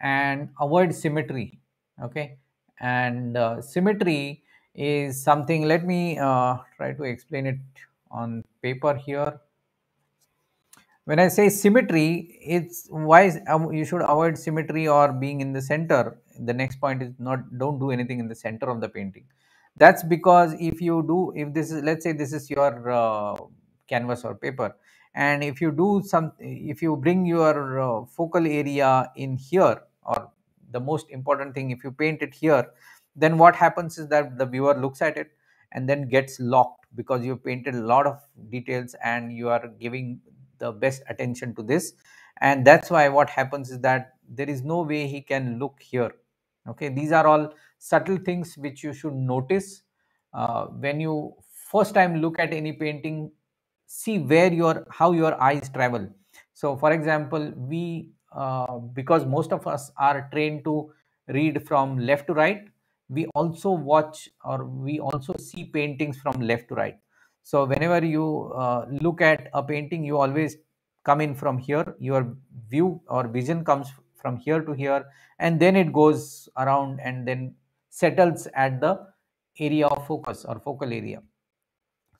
and avoid symmetry. Okay. And uh, symmetry is something, let me uh, try to explain it on paper here. When I say symmetry, it's why is, um, you should avoid symmetry or being in the center. The next point is not, don't do anything in the center of the painting. That's because if you do, if this is, let's say this is your uh, canvas or paper and if you do some if you bring your uh, focal area in here or the most important thing if you paint it here then what happens is that the viewer looks at it and then gets locked because you painted a lot of details and you are giving the best attention to this and that's why what happens is that there is no way he can look here okay these are all subtle things which you should notice uh, when you first time look at any painting see where your how your eyes travel so for example we uh, because most of us are trained to read from left to right we also watch or we also see paintings from left to right so whenever you uh, look at a painting you always come in from here your view or vision comes from here to here and then it goes around and then settles at the area of focus or focal area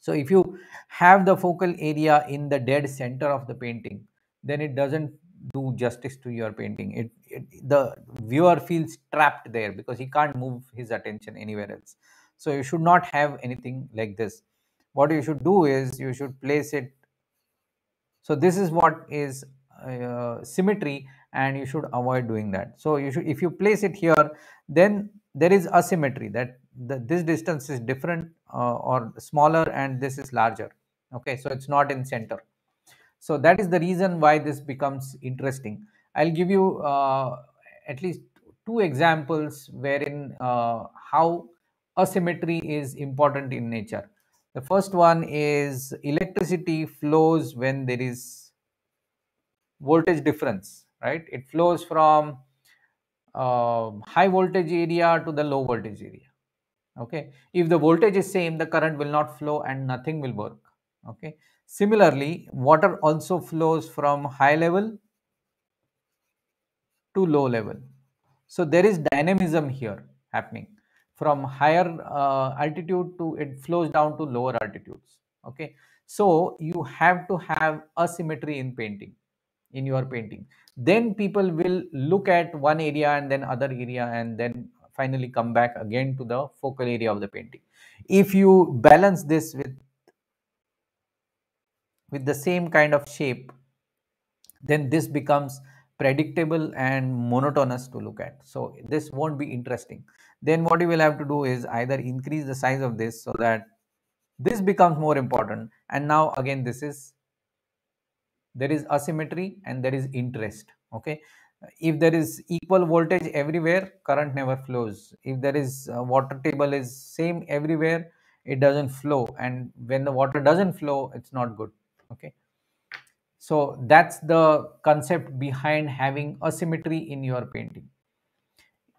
so if you have the focal area in the dead center of the painting, then it doesn't do justice to your painting. It, it, the viewer feels trapped there because he can't move his attention anywhere else. So you should not have anything like this. What you should do is you should place it. So this is what is uh, symmetry and you should avoid doing that. So you should if you place it here then there is asymmetry that the, this distance is different uh, or smaller and this is larger okay so it's not in center so that is the reason why this becomes interesting i'll give you uh, at least two examples wherein uh, how asymmetry is important in nature the first one is electricity flows when there is voltage difference, right? It flows from uh, high voltage area to the low voltage area okay if the voltage is same the current will not flow and nothing will work okay similarly water also flows from high level to low level so there is dynamism here happening from higher uh, altitude to it flows down to lower altitudes okay so you have to have asymmetry in painting in your painting then people will look at one area and then other area and then finally come back again to the focal area of the painting. If you balance this with, with the same kind of shape, then this becomes predictable and monotonous to look at. So this won't be interesting. Then what you will have to do is either increase the size of this so that this becomes more important. And now again, this is, there is asymmetry and there is interest. Okay if there is equal voltage everywhere current never flows if there is uh, water table is same everywhere it doesn't flow and when the water doesn't flow it's not good okay so that's the concept behind having asymmetry in your painting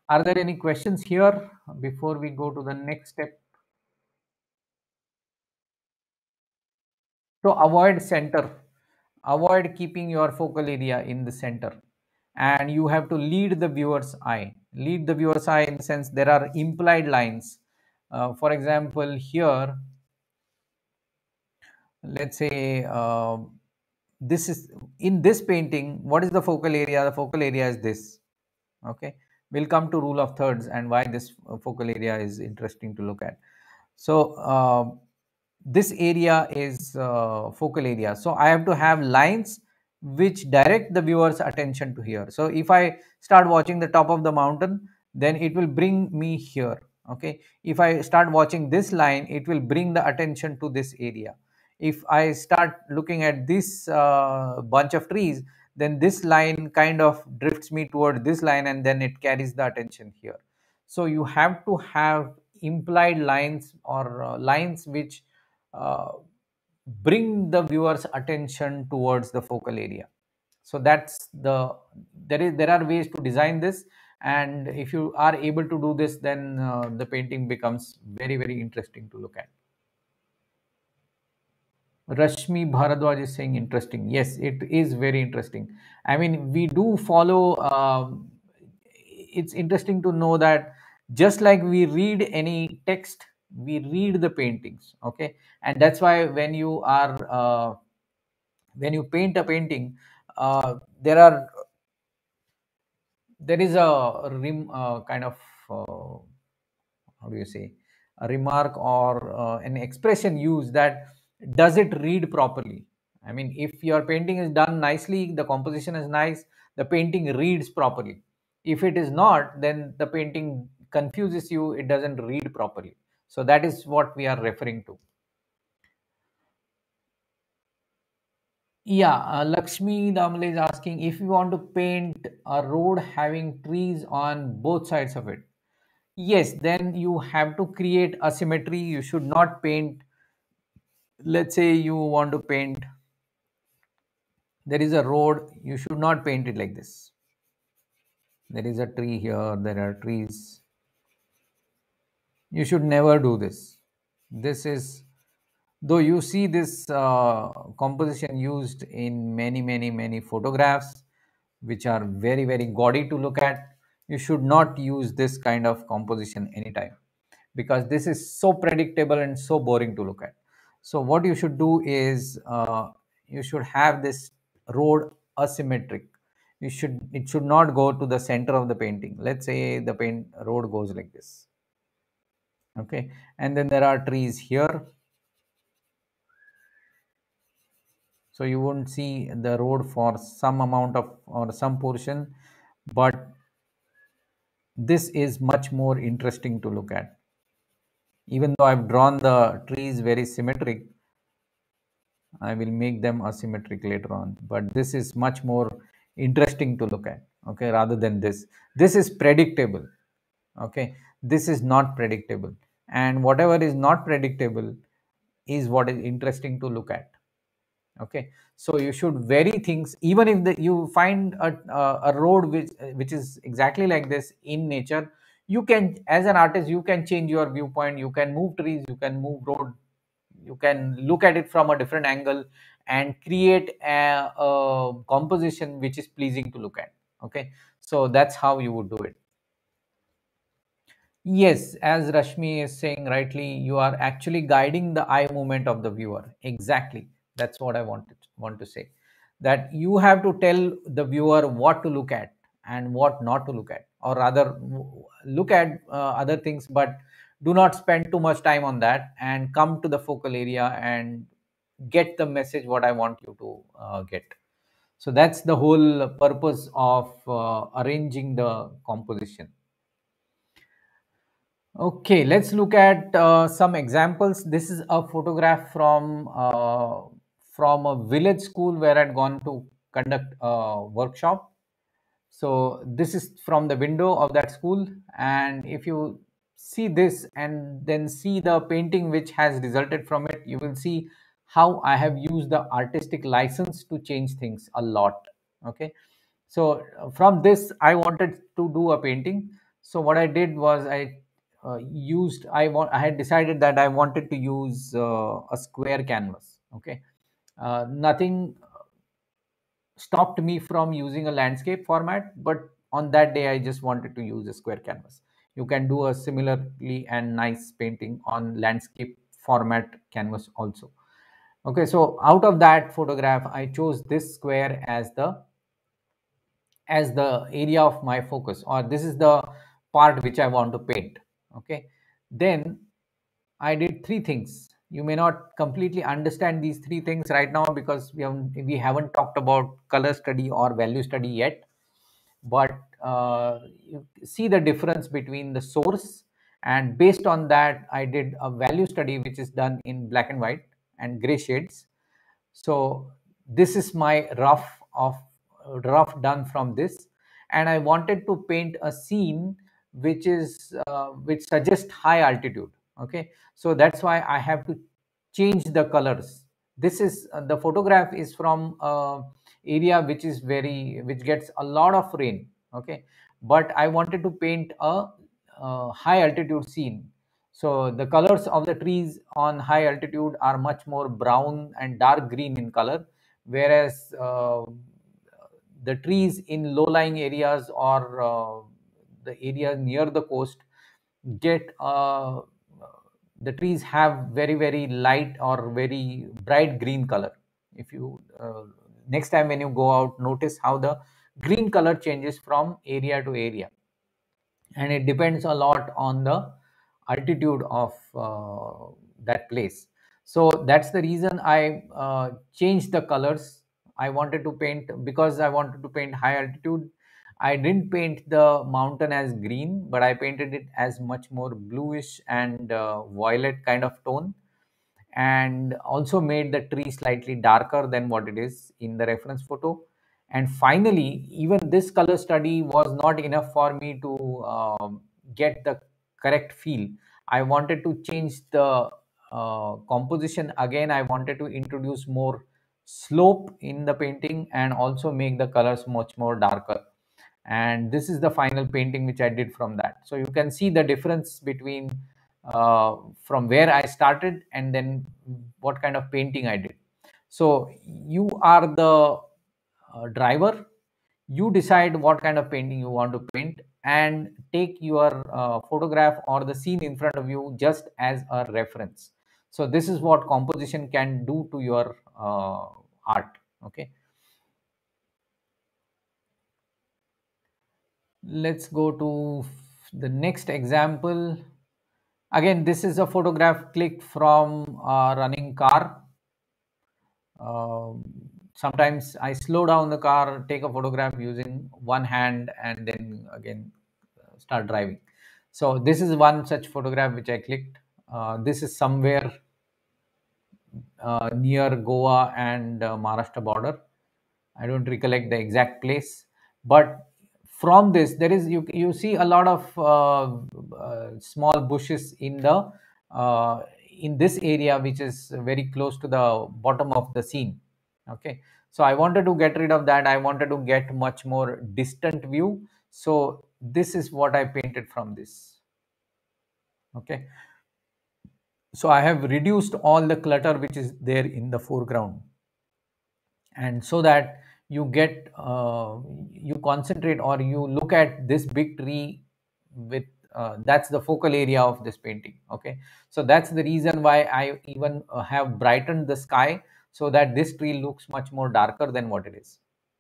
are there any questions here before we go to the next step so avoid center avoid keeping your focal area in the center and you have to lead the viewer's eye. Lead the viewer's eye in the sense there are implied lines. Uh, for example, here, let's say uh, this is in this painting, what is the focal area? The focal area is this. Okay, we'll come to rule of thirds and why this uh, focal area is interesting to look at. So, uh, this area is uh, focal area. So, I have to have lines which direct the viewer's attention to here. So if I start watching the top of the mountain, then it will bring me here. Okay. If I start watching this line, it will bring the attention to this area. If I start looking at this uh, bunch of trees, then this line kind of drifts me toward this line and then it carries the attention here. So you have to have implied lines or uh, lines which uh, bring the viewer's attention towards the focal area so that's the there is there are ways to design this and if you are able to do this then uh, the painting becomes very very interesting to look at Rashmi Bharadwaj is saying interesting. Yes, it is very interesting. I mean, we do follow. Uh, it's interesting to know that just like we read any text, we read the paintings okay and that's why when you are uh, when you paint a painting uh, there are there is a rim uh, kind of uh, how do you say a remark or uh, an expression used that does it read properly i mean if your painting is done nicely the composition is nice the painting reads properly if it is not then the painting confuses you it doesn't read properly so that is what we are referring to. Yeah, uh, Lakshmi Damal is asking if you want to paint a road having trees on both sides of it. Yes, then you have to create a symmetry. You should not paint. Let's say you want to paint. There is a road. You should not paint it like this. There is a tree here. There are trees you should never do this. This is, though you see this uh, composition used in many, many, many photographs, which are very, very gaudy to look at, you should not use this kind of composition anytime because this is so predictable and so boring to look at. So what you should do is uh, you should have this road asymmetric. You should it should not go to the center of the painting. Let's say the paint road goes like this okay and then there are trees here so you won't see the road for some amount of or some portion but this is much more interesting to look at even though i've drawn the trees very symmetric i will make them asymmetric later on but this is much more interesting to look at okay rather than this this is predictable okay this is not predictable and whatever is not predictable is what is interesting to look at okay so you should vary things even if the, you find a, a, a road which which is exactly like this in nature you can as an artist you can change your viewpoint you can move trees you can move road you can look at it from a different angle and create a, a composition which is pleasing to look at okay so that's how you would do it Yes, as Rashmi is saying rightly, you are actually guiding the eye movement of the viewer. Exactly. That's what I wanted want to say. That you have to tell the viewer what to look at and what not to look at, or rather, look at uh, other things, but do not spend too much time on that and come to the focal area and get the message what I want you to uh, get. So that's the whole purpose of uh, arranging the composition. Okay, let's look at uh, some examples. This is a photograph from uh, from a village school where I'd gone to conduct a workshop. So this is from the window of that school and if you see this and then see the painting which has resulted from it, you will see how I have used the artistic license to change things a lot. Okay, so from this I wanted to do a painting. So what I did was I uh, used i want i had decided that i wanted to use uh, a square canvas okay uh, nothing stopped me from using a landscape format but on that day i just wanted to use a square canvas you can do a similarly and nice painting on landscape format canvas also okay so out of that photograph i chose this square as the as the area of my focus or this is the part which i want to paint okay then i did three things you may not completely understand these three things right now because we haven't, we haven't talked about color study or value study yet but uh, see the difference between the source and based on that i did a value study which is done in black and white and gray shades so this is my rough of rough done from this and i wanted to paint a scene which is uh, which suggests high altitude okay so that's why i have to change the colors this is uh, the photograph is from uh, area which is very which gets a lot of rain okay but i wanted to paint a, high altitude scene so the colors of the trees on high altitude are much more brown and dark green in color whereas uh, the trees in low lying areas or uh, the area near the coast get uh, the trees have very very light or very bright green color if you uh, next time when you go out notice how the green color changes from area to area and it depends a lot on the altitude of uh, that place so that's the reason i uh, changed the colors i wanted to paint because i wanted to paint high altitude I didn't paint the mountain as green, but I painted it as much more bluish and uh, violet kind of tone and also made the tree slightly darker than what it is in the reference photo. And finally, even this color study was not enough for me to uh, get the correct feel. I wanted to change the uh, composition again. I wanted to introduce more slope in the painting and also make the colors much more darker and this is the final painting which I did from that. So you can see the difference between uh, from where I started and then what kind of painting I did. So you are the uh, driver, you decide what kind of painting you want to paint and take your uh, photograph or the scene in front of you just as a reference. So this is what composition can do to your uh, art. Okay. let's go to the next example again this is a photograph click from a running car um, sometimes i slow down the car take a photograph using one hand and then again uh, start driving so this is one such photograph which i clicked uh, this is somewhere uh, near goa and uh, maharashtra border i don't recollect the exact place but from this there is you you see a lot of uh, uh small bushes in the uh, in this area which is very close to the bottom of the scene okay so i wanted to get rid of that i wanted to get much more distant view so this is what i painted from this okay so i have reduced all the clutter which is there in the foreground and so that you get uh, you concentrate or you look at this big tree with uh, that's the focal area of this painting okay so that's the reason why i even uh, have brightened the sky so that this tree looks much more darker than what it is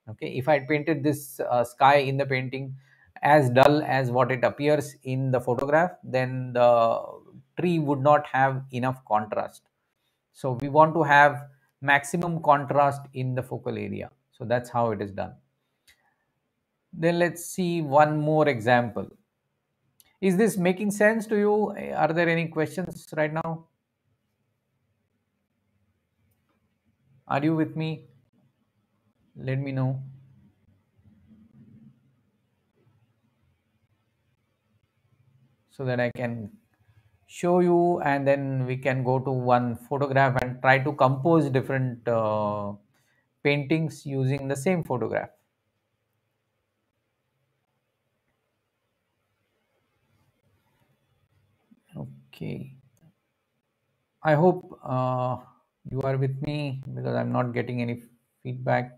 okay if i painted this uh, sky in the painting as dull as what it appears in the photograph then the tree would not have enough contrast so we want to have maximum contrast in the focal area so that's how it is done. Then let's see one more example. Is this making sense to you? Are there any questions right now? Are you with me? Let me know. So that I can show you and then we can go to one photograph and try to compose different uh, paintings using the same photograph. Okay. I hope uh, you are with me because I'm not getting any feedback.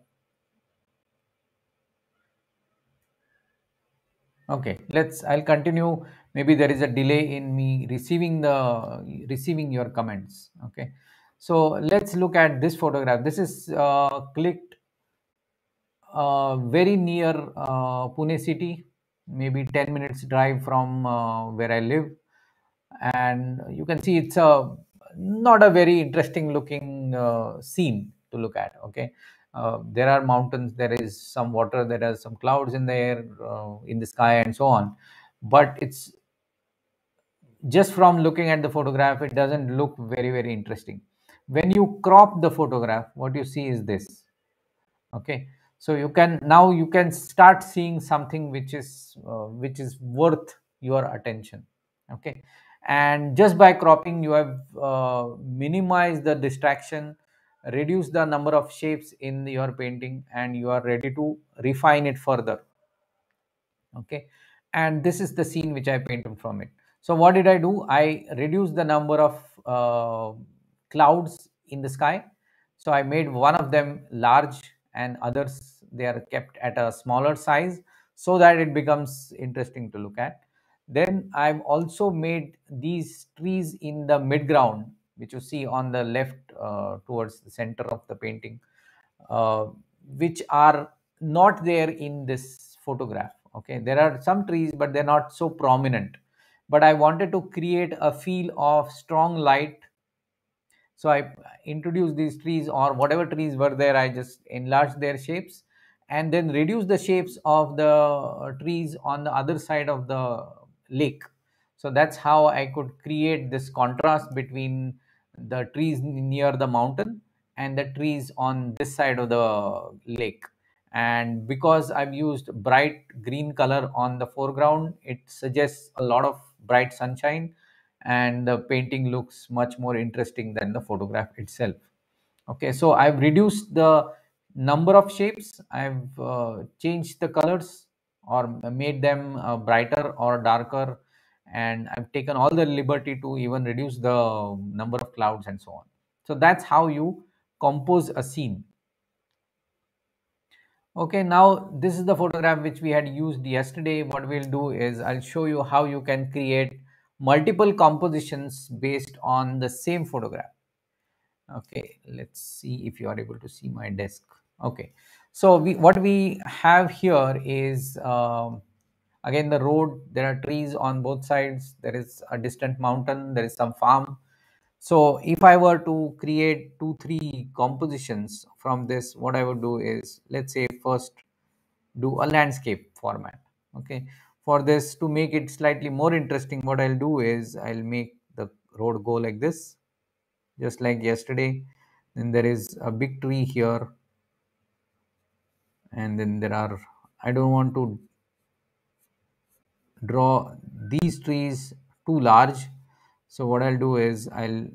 Okay, let's, I'll continue. Maybe there is a delay in me receiving the, receiving your comments. Okay. So let's look at this photograph. This is uh, clicked uh, very near uh, Pune city, maybe 10 minutes drive from uh, where I live. And you can see it's a not a very interesting looking uh, scene to look at. Okay. Uh, there are mountains, there is some water, there are some clouds in the air, in the sky and so on. But it's just from looking at the photograph, it doesn't look very, very interesting when you crop the photograph what you see is this okay so you can now you can start seeing something which is uh, which is worth your attention okay and just by cropping you have uh, minimized the distraction reduce the number of shapes in your painting and you are ready to refine it further okay and this is the scene which i painted from it so what did i do i reduced the number of uh, clouds in the sky. So I made one of them large and others they are kept at a smaller size so that it becomes interesting to look at. Then I've also made these trees in the midground which you see on the left uh, towards the center of the painting uh, which are not there in this photograph. Okay, there are some trees but they're not so prominent but I wanted to create a feel of strong light so I introduced these trees or whatever trees were there, I just enlarged their shapes and then reduced the shapes of the uh, trees on the other side of the lake. So that's how I could create this contrast between the trees near the mountain and the trees on this side of the lake. And because I've used bright green color on the foreground, it suggests a lot of bright sunshine and the painting looks much more interesting than the photograph itself. Okay, so I've reduced the number of shapes. I've uh, changed the colors or made them uh, brighter or darker and I've taken all the liberty to even reduce the number of clouds and so on. So that's how you compose a scene. Okay, now this is the photograph which we had used yesterday. What we'll do is I'll show you how you can create multiple compositions based on the same photograph. Okay, let's see if you are able to see my desk. Okay, so we, what we have here is um, again the road, there are trees on both sides, there is a distant mountain, there is some farm. So if I were to create two, three compositions from this, what I would do is, let's say first do a landscape format. Okay, for this to make it slightly more interesting what I'll do is I'll make the road go like this just like yesterday then there is a big tree here and then there are I don't want to draw these trees too large so what I'll do is I'll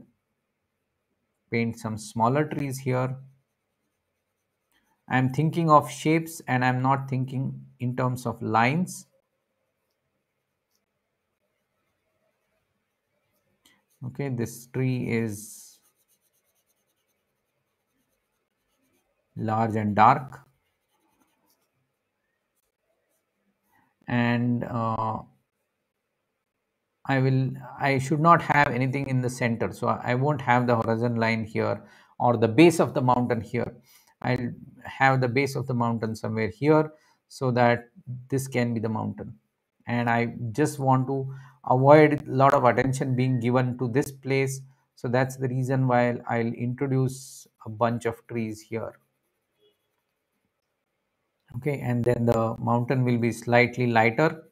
paint some smaller trees here I'm thinking of shapes and I'm not thinking in terms of lines okay this tree is large and dark and uh, I will I should not have anything in the center so I won't have the horizon line here or the base of the mountain here I'll have the base of the mountain somewhere here so that this can be the mountain and I just want to avoid a lot of attention being given to this place. So that's the reason why I'll, introduce a bunch of trees here. Okay, and then the mountain will be slightly lighter.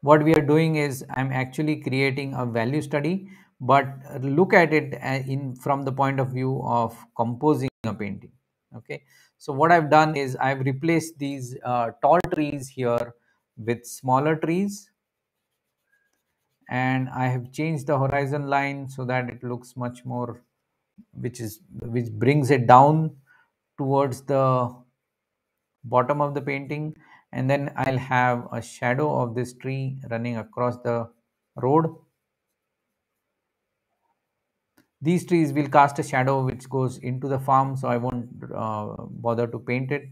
What we are doing is I'm actually creating a value study, but look at it uh, in from the point of view of composing a painting. Okay, so what I've done is I've replaced these uh, tall trees here with smaller trees. And I have changed the horizon line so that it looks much more, which is which brings it down towards the bottom of the painting. And then I'll have a shadow of this tree running across the road. These trees will cast a shadow which goes into the farm, so I won't uh, bother to paint it.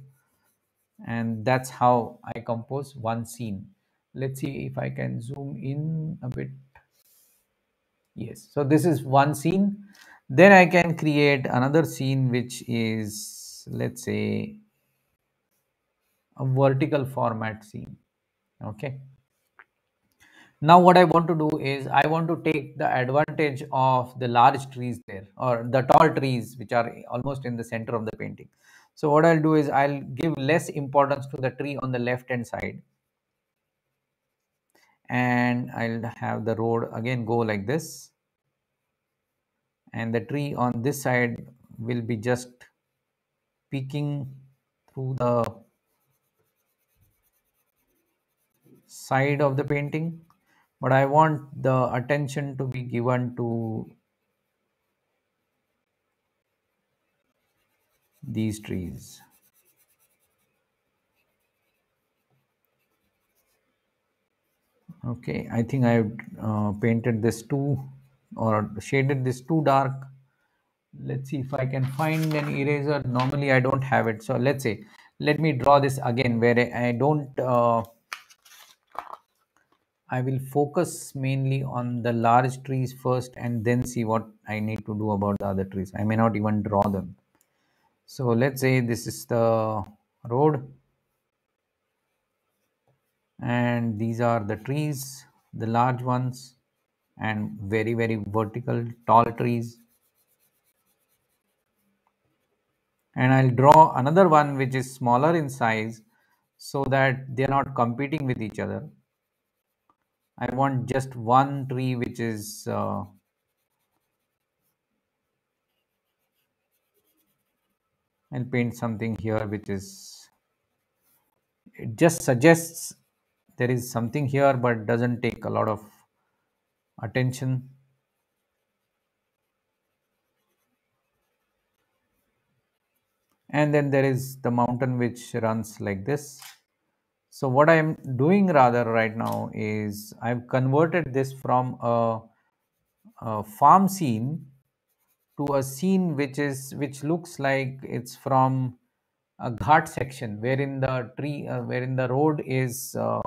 And that's how I compose one scene. Let's see if I can zoom in a bit. Yes, so this is one scene. Then I can create another scene which is, let's say, a vertical format scene. Okay now what i want to do is i want to take the advantage of the large trees there or the tall trees which are almost in the center of the painting so what i'll do is i'll give less importance to the tree on the left hand side and i'll have the road again go like this and the tree on this side will be just peeking through the side of the painting but I want the attention to be given to these trees. Okay, I think I have uh, painted this too or shaded this too dark. Let's see if I can find an eraser. Normally I don't have it. So let's say, let me draw this again where I don't uh, I will focus mainly on the large trees first and then see what I need to do about the other trees. I may not even draw them. So let's say this is the road and these are the trees, the large ones and very, very vertical tall trees. And I'll draw another one which is smaller in size so that they're not competing with each other I want just one tree which is uh, I'll paint something here which is it just suggests there is something here but doesn't take a lot of attention and then there is the mountain which runs like this so what I'm doing rather right now is I've converted this from a, a farm scene to a scene which is which looks like it's from a ghat section wherein the tree uh, wherein the road is uh,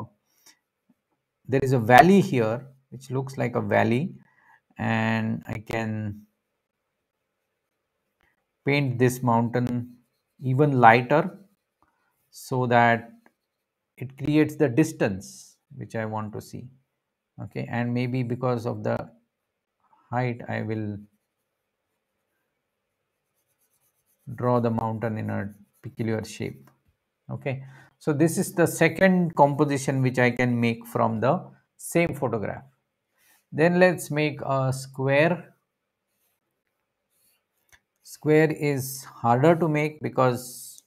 there is a valley here which looks like a valley and I can paint this mountain even lighter so that it creates the distance which I want to see okay and maybe because of the height I will draw the mountain in a peculiar shape okay so this is the second composition which I can make from the same photograph then let's make a square square is harder to make because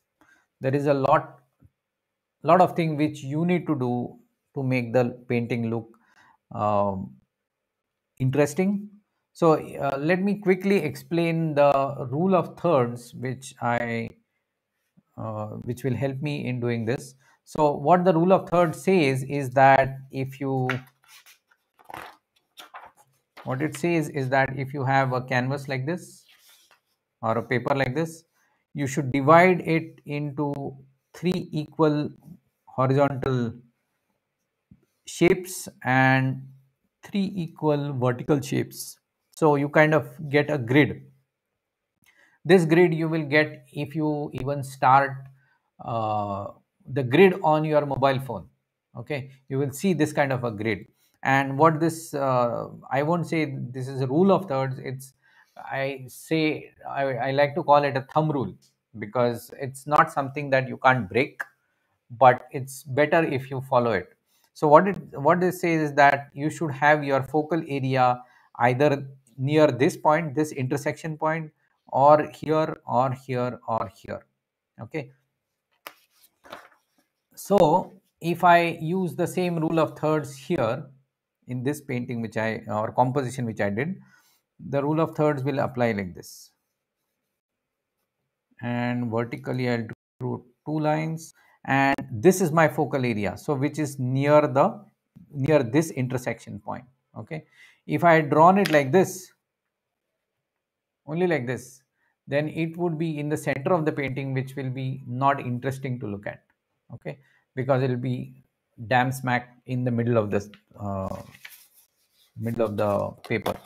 there is a lot lot of things which you need to do to make the painting look um, interesting. So uh, let me quickly explain the rule of thirds, which I uh, which will help me in doing this. So what the rule of thirds says is that if you what it says is that if you have a canvas like this or a paper like this, you should divide it into three equal horizontal shapes and three equal vertical shapes so you kind of get a grid this grid you will get if you even start uh, the grid on your mobile phone okay you will see this kind of a grid and what this uh, i won't say this is a rule of thirds it's i say I, I like to call it a thumb rule because it's not something that you can't break but it's better if you follow it so what it what they say is that you should have your focal area either near this point this intersection point or here or here or here okay so if i use the same rule of thirds here in this painting which i or composition which i did the rule of thirds will apply like this and vertically I'll draw two lines and this is my focal area so which is near the near this intersection point okay if I had drawn it like this only like this then it would be in the center of the painting which will be not interesting to look at okay because it will be damn smack in the middle of this uh, middle of the paper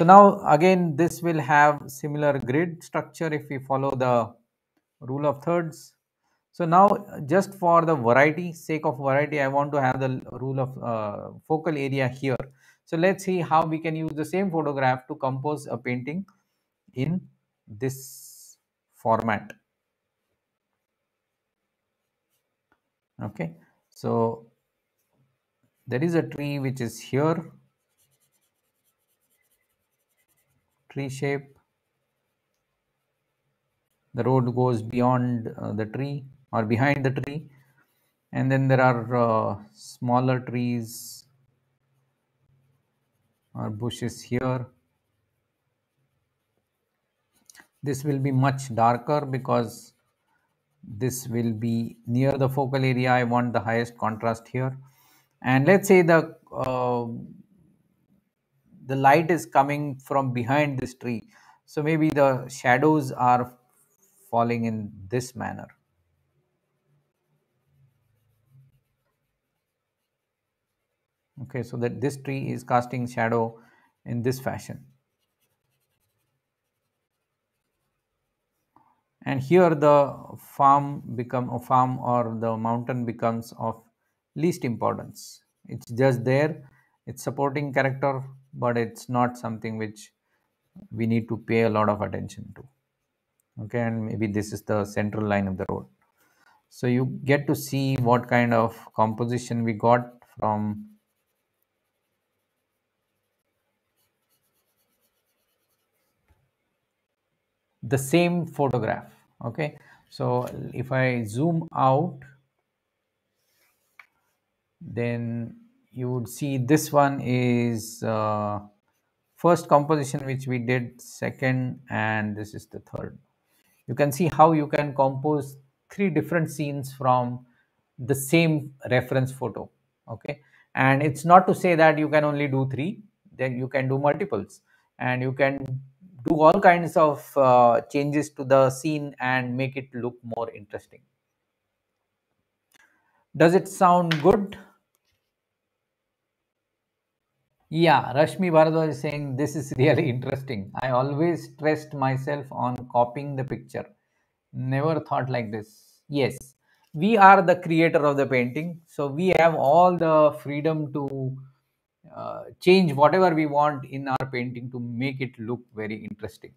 so now again this will have similar grid structure if we follow the rule of thirds. So now just for the variety sake of variety I want to have the rule of uh, focal area here. So let's see how we can use the same photograph to compose a painting in this format. Okay, so there is a tree which is here tree shape the road goes beyond uh, the tree or behind the tree and then there are uh, smaller trees or bushes here this will be much darker because this will be near the focal area i want the highest contrast here and let's say the uh, the light is coming from behind this tree so maybe the shadows are falling in this manner okay so that this tree is casting shadow in this fashion and here the farm become a farm or the mountain becomes of least importance it's just there it's supporting character but it's not something which we need to pay a lot of attention to okay and maybe this is the central line of the road so you get to see what kind of composition we got from the same photograph okay so if i zoom out then you would see this one is uh, first composition which we did second and this is the third you can see how you can compose three different scenes from the same reference photo okay and it's not to say that you can only do three then you can do multiples and you can do all kinds of uh, changes to the scene and make it look more interesting does it sound good yeah, Rashmi Bharadwaj is saying this is really interesting. I always stressed myself on copying the picture. Never thought like this. Yes, we are the creator of the painting. So we have all the freedom to uh, change whatever we want in our painting to make it look very interesting.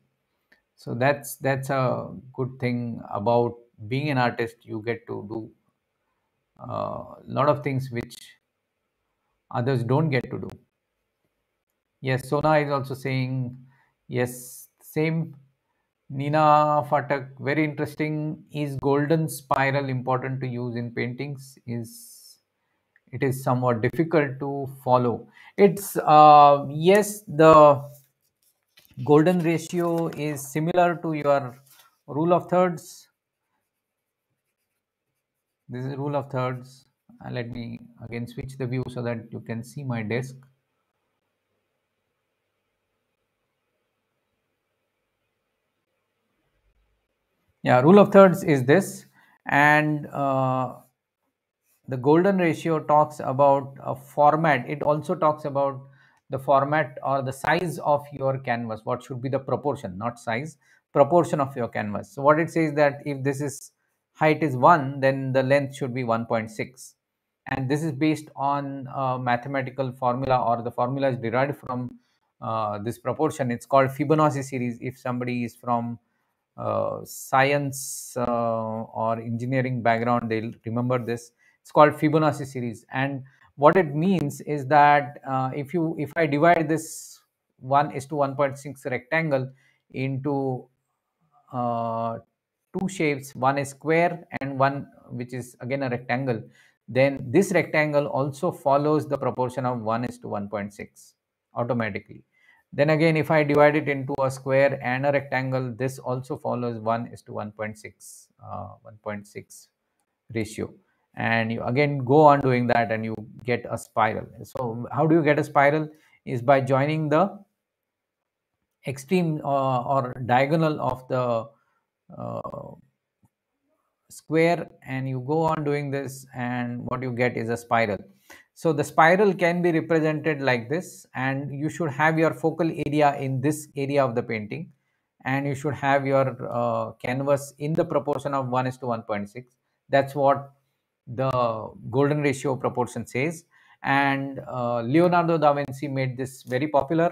So that's that's a good thing about being an artist. You get to do a uh, lot of things which others don't get to do. Yes, Sona is also saying, yes, same. Nina Fatak, very interesting. Is golden spiral important to use in paintings? Is it is somewhat difficult to follow. It's uh, yes, the golden ratio is similar to your rule of thirds. This is rule of thirds. Uh, let me again switch the view so that you can see my desk. yeah rule of thirds is this and uh, the golden ratio talks about a format it also talks about the format or the size of your canvas what should be the proportion not size proportion of your canvas so what it says that if this is height is 1 then the length should be 1.6 and this is based on a uh, mathematical formula or the formula is derived from uh, this proportion it's called fibonacci series if somebody is from uh, science uh, or engineering background, they'll remember this. It's called Fibonacci series. And what it means is that uh, if you if I divide this 1 is to 1.6 rectangle into two shapes, one is square and one which is again a rectangle, then this rectangle also follows the proportion of 1 is to 1.6 automatically. Then again, if I divide it into a square and a rectangle, this also follows 1 is to 1.6, uh, 1.6 ratio. And you again go on doing that and you get a spiral. So how do you get a spiral? Is by joining the extreme uh, or diagonal of the uh, square and you go on doing this and what you get is a spiral. So the spiral can be represented like this and you should have your focal area in this area of the painting and you should have your uh, canvas in the proportion of 1 is to 1.6. That's what the golden ratio proportion says and uh, Leonardo da Vinci made this very popular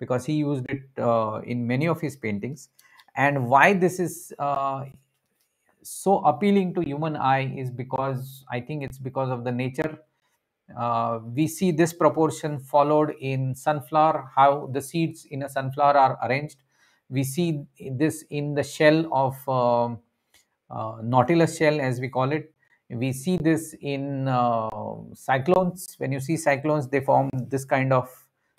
because he used it uh, in many of his paintings and why this is uh, so appealing to human eye is because I think it's because of the nature uh, we see this proportion followed in sunflower, how the seeds in a sunflower are arranged. We see this in the shell of um, uh, nautilus shell as we call it. We see this in uh, cyclones. When you see cyclones, they form this kind of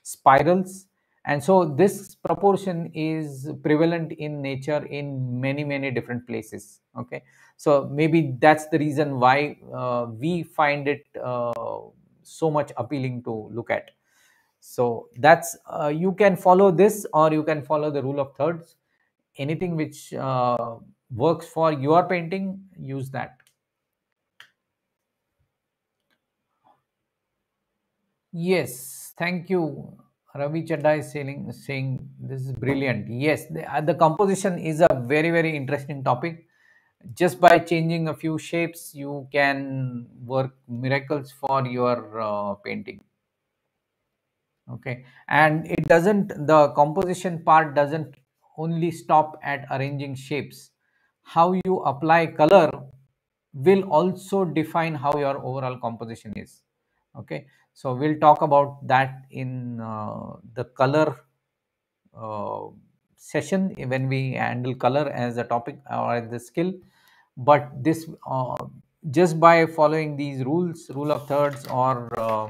spirals. And so this proportion is prevalent in nature in many, many different places. Okay. So maybe that's the reason why uh, we find it uh, so much appealing to look at. So that's uh, you can follow this or you can follow the rule of thirds. Anything which uh, works for your painting, use that. Yes, thank you. Ravi Chadda is saying, saying this is brilliant. Yes, the, uh, the composition is a very, very interesting topic just by changing a few shapes you can work miracles for your uh, painting okay and it doesn't the composition part doesn't only stop at arranging shapes how you apply color will also define how your overall composition is okay so we'll talk about that in uh, the color uh, session when we handle color as a topic or as the skill but this uh, just by following these rules rule of thirds or uh,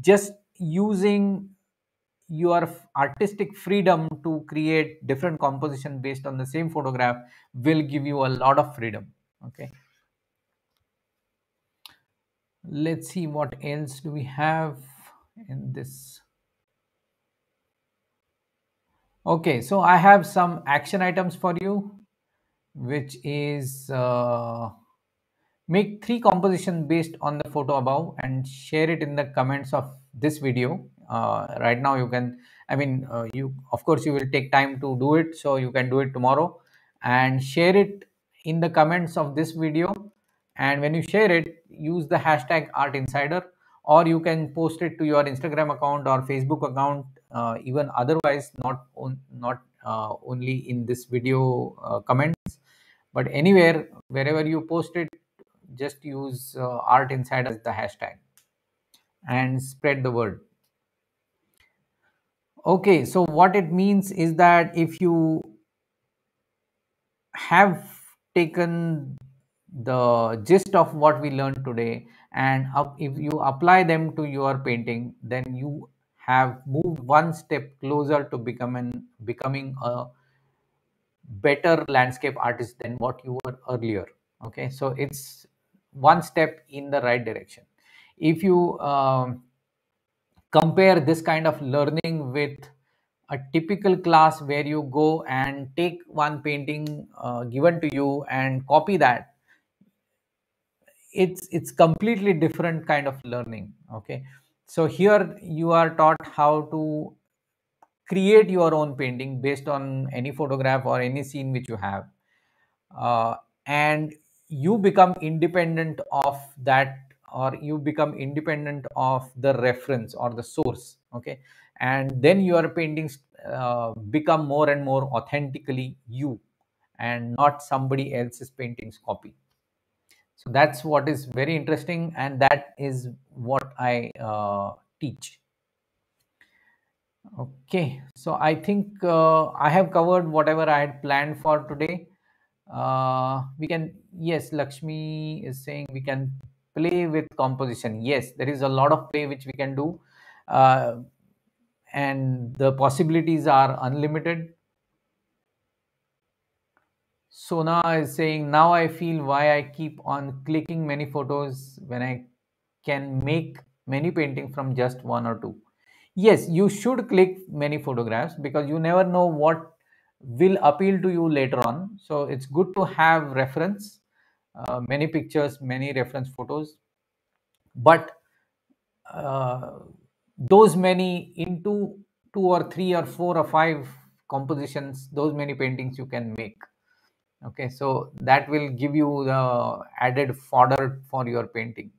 just using your artistic freedom to create different composition based on the same photograph will give you a lot of freedom okay let's see what else do we have in this okay so i have some action items for you which is uh, make three composition based on the photo above and share it in the comments of this video uh, right now you can i mean uh, you of course you will take time to do it so you can do it tomorrow and share it in the comments of this video and when you share it use the hashtag art insider or you can post it to your instagram account or facebook account uh, even otherwise not on, not uh, only in this video uh, comments but anywhere wherever you post it just use uh, art inside as the hashtag and spread the word okay so what it means is that if you have taken the gist of what we learned today and if you apply them to your painting then you have moved one step closer to becoming becoming a better landscape artist than what you were earlier okay so it's one step in the right direction if you um, compare this kind of learning with a typical class where you go and take one painting uh, given to you and copy that it's it's completely different kind of learning okay so here you are taught how to create your own painting based on any photograph or any scene which you have uh, and you become independent of that or you become independent of the reference or the source okay and then your paintings uh, become more and more authentically you and not somebody else's paintings copy so that's what is very interesting and that is what I uh, teach. Okay, so I think uh, I have covered whatever I had planned for today. Uh, we can, yes, Lakshmi is saying we can play with composition. Yes, there is a lot of play which we can do. Uh, and the possibilities are unlimited Sona is saying, now I feel why I keep on clicking many photos when I can make many painting from just one or two. Yes, you should click many photographs because you never know what will appeal to you later on. So it's good to have reference, uh, many pictures, many reference photos. But uh, those many into two or three or four or five compositions, those many paintings you can make okay so that will give you the added fodder for your painting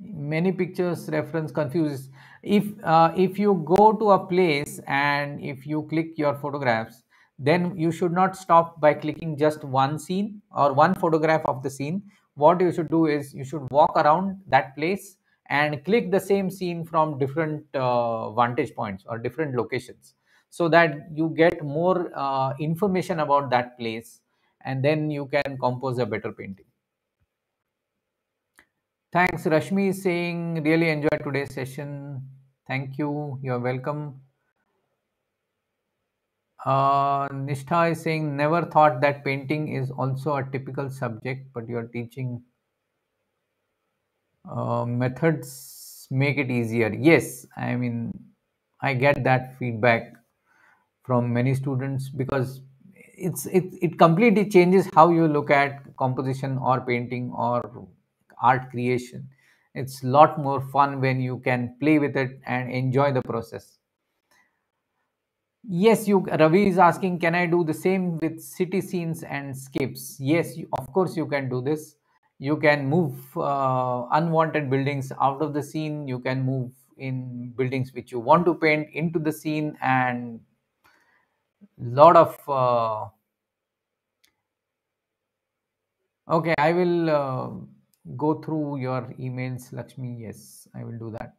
many pictures reference confuses if uh, if you go to a place and if you click your photographs then you should not stop by clicking just one scene or one photograph of the scene what you should do is you should walk around that place and click the same scene from different uh, vantage points or different locations so that you get more uh, information about that place and then you can compose a better painting. Thanks, Rashmi is saying, really enjoyed today's session. Thank you. You're welcome. Uh, Nishtha is saying, never thought that painting is also a typical subject, but you're teaching uh, methods make it easier yes i mean i get that feedback from many students because it's it, it completely changes how you look at composition or painting or art creation it's a lot more fun when you can play with it and enjoy the process yes you ravi is asking can i do the same with city scenes and scapes yes you, of course you can do this you can move uh, unwanted buildings out of the scene you can move in buildings which you want to paint into the scene and lot of uh, okay i will uh, go through your emails lakshmi yes i will do that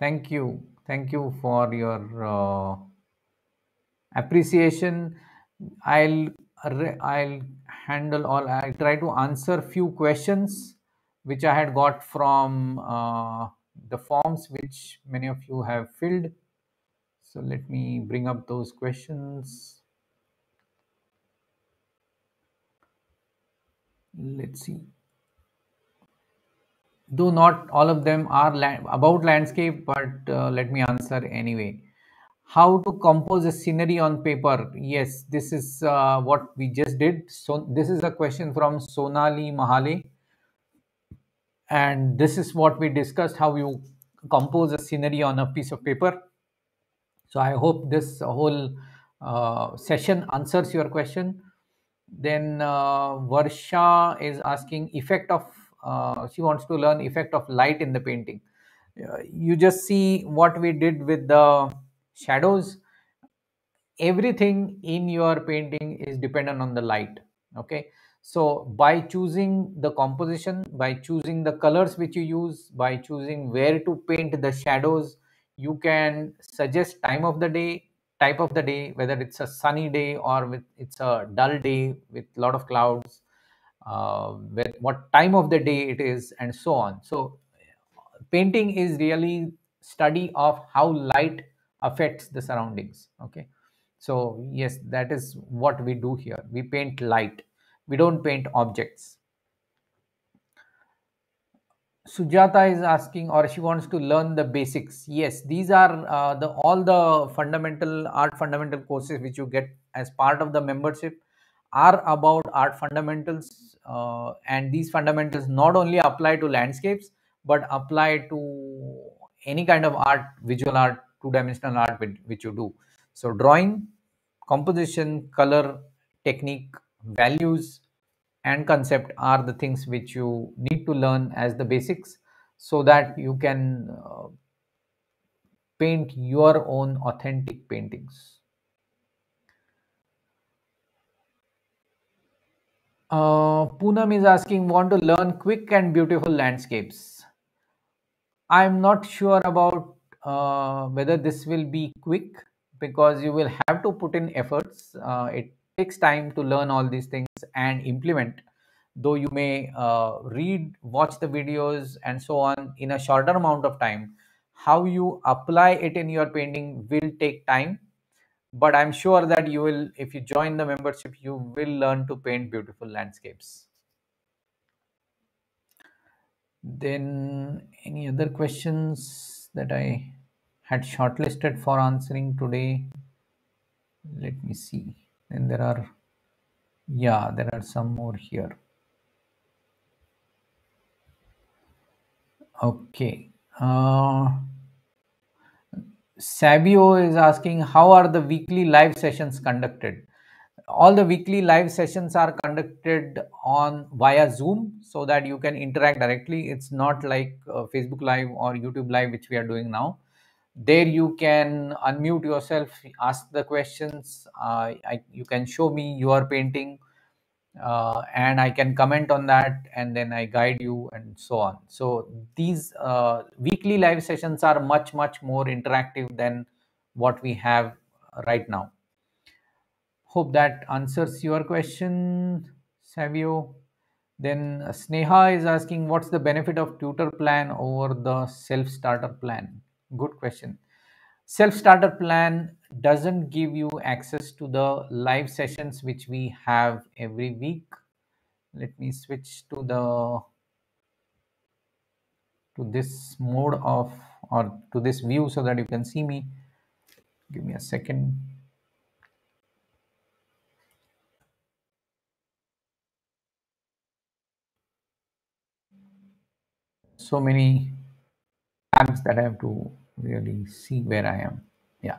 thank you thank you for your uh, appreciation i'll I'll handle all, I'll try to answer few questions which I had got from uh, the forms which many of you have filled. So let me bring up those questions. Let's see. Though not all of them are land about landscape, but uh, let me answer anyway how to compose a scenery on paper yes this is uh, what we just did so this is a question from sonali mahale and this is what we discussed how you compose a scenery on a piece of paper so i hope this whole uh, session answers your question then uh, varsha is asking effect of uh, she wants to learn effect of light in the painting uh, you just see what we did with the shadows everything in your painting is dependent on the light okay so by choosing the composition by choosing the colors which you use by choosing where to paint the shadows you can suggest time of the day type of the day whether it's a sunny day or with, it's a dull day with a lot of clouds uh, with what time of the day it is and so on so painting is really study of how light affects the surroundings okay so yes that is what we do here we paint light we don't paint objects Sujata is asking or she wants to learn the basics. Yes, these are uh, the all the fundamental art fundamental courses which you get as part of the membership are about art fundamentals uh, and these fundamentals not only apply to landscapes but apply to any kind of art, visual art, two-dimensional art which you do. So drawing, composition, color, technique, values and concept are the things which you need to learn as the basics so that you can uh, paint your own authentic paintings. Uh, Poonam is asking, want to learn quick and beautiful landscapes. I'm not sure about uh, whether this will be quick because you will have to put in efforts. Uh, it takes time to learn all these things and implement. Though you may uh, read, watch the videos, and so on in a shorter amount of time, how you apply it in your painting will take time. But I'm sure that you will, if you join the membership, you will learn to paint beautiful landscapes. Then, any other questions? that I had shortlisted for answering today. Let me see. Then there are, yeah, there are some more here. Okay. Uh, Sabio is asking, how are the weekly live sessions conducted? all the weekly live sessions are conducted on via zoom so that you can interact directly it's not like uh, facebook live or youtube live which we are doing now there you can unmute yourself ask the questions uh, I, you can show me your painting uh, and i can comment on that and then i guide you and so on so these uh, weekly live sessions are much much more interactive than what we have right now hope that answers your question, Savio. Then Sneha is asking, what's the benefit of tutor plan over the self-starter plan? Good question. Self-starter plan doesn't give you access to the live sessions which we have every week. Let me switch to the to this mode of or to this view so that you can see me. Give me a second. so many apps that I have to really see where I am. Yeah.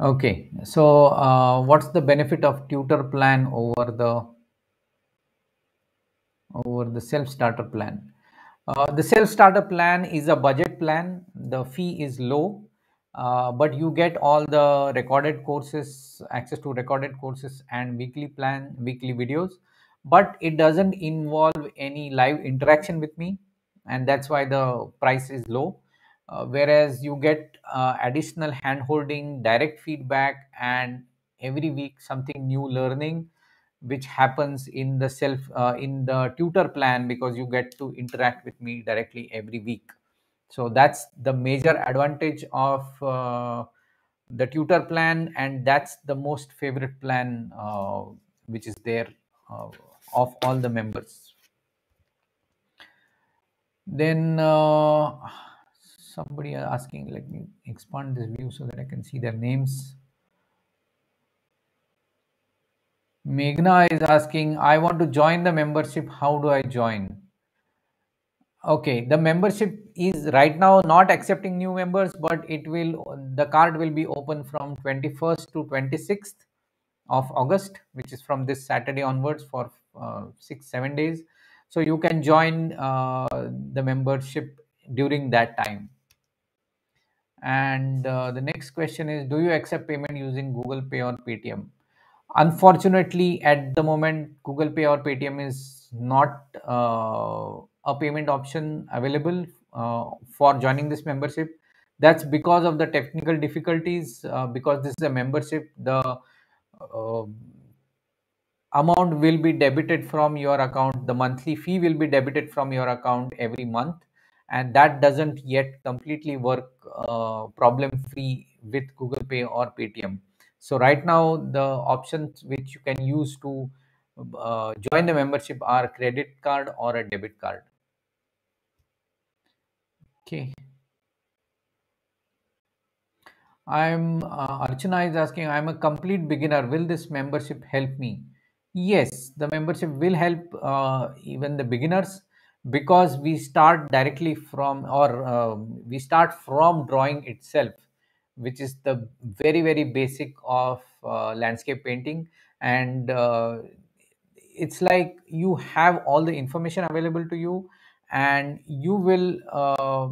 Okay. So uh, what's the benefit of tutor plan over the over the self-starter plan? Uh, the self-starter plan is a budget plan. The fee is low, uh, but you get all the recorded courses, access to recorded courses and weekly plan, weekly videos. But it doesn't involve any live interaction with me and that's why the price is low. Uh, whereas you get uh, additional hand holding, direct feedback, and every week something new learning, which happens in the self uh, in the tutor plan because you get to interact with me directly every week. So that's the major advantage of uh, the tutor plan, and that's the most favorite plan uh, which is there uh, of all the members. Then uh, somebody asking, let me expand this view so that I can see their names. Meghna is asking, I want to join the membership. How do I join? Okay, the membership is right now not accepting new members, but it will, the card will be open from 21st to 26th of August, which is from this Saturday onwards for uh, six, seven days so you can join uh, the membership during that time and uh, the next question is do you accept payment using google pay or paytm unfortunately at the moment google pay or paytm is not uh, a payment option available uh, for joining this membership that's because of the technical difficulties uh, because this is a membership the uh, amount will be debited from your account the monthly fee will be debited from your account every month and that doesn't yet completely work uh, problem free with google pay or paytm so right now the options which you can use to uh, join the membership are credit card or a debit card okay i'm uh, archana is asking i'm a complete beginner will this membership help me Yes, the membership will help uh, even the beginners because we start directly from or uh, we start from drawing itself, which is the very, very basic of uh, landscape painting. And uh, it's like you have all the information available to you and you will uh,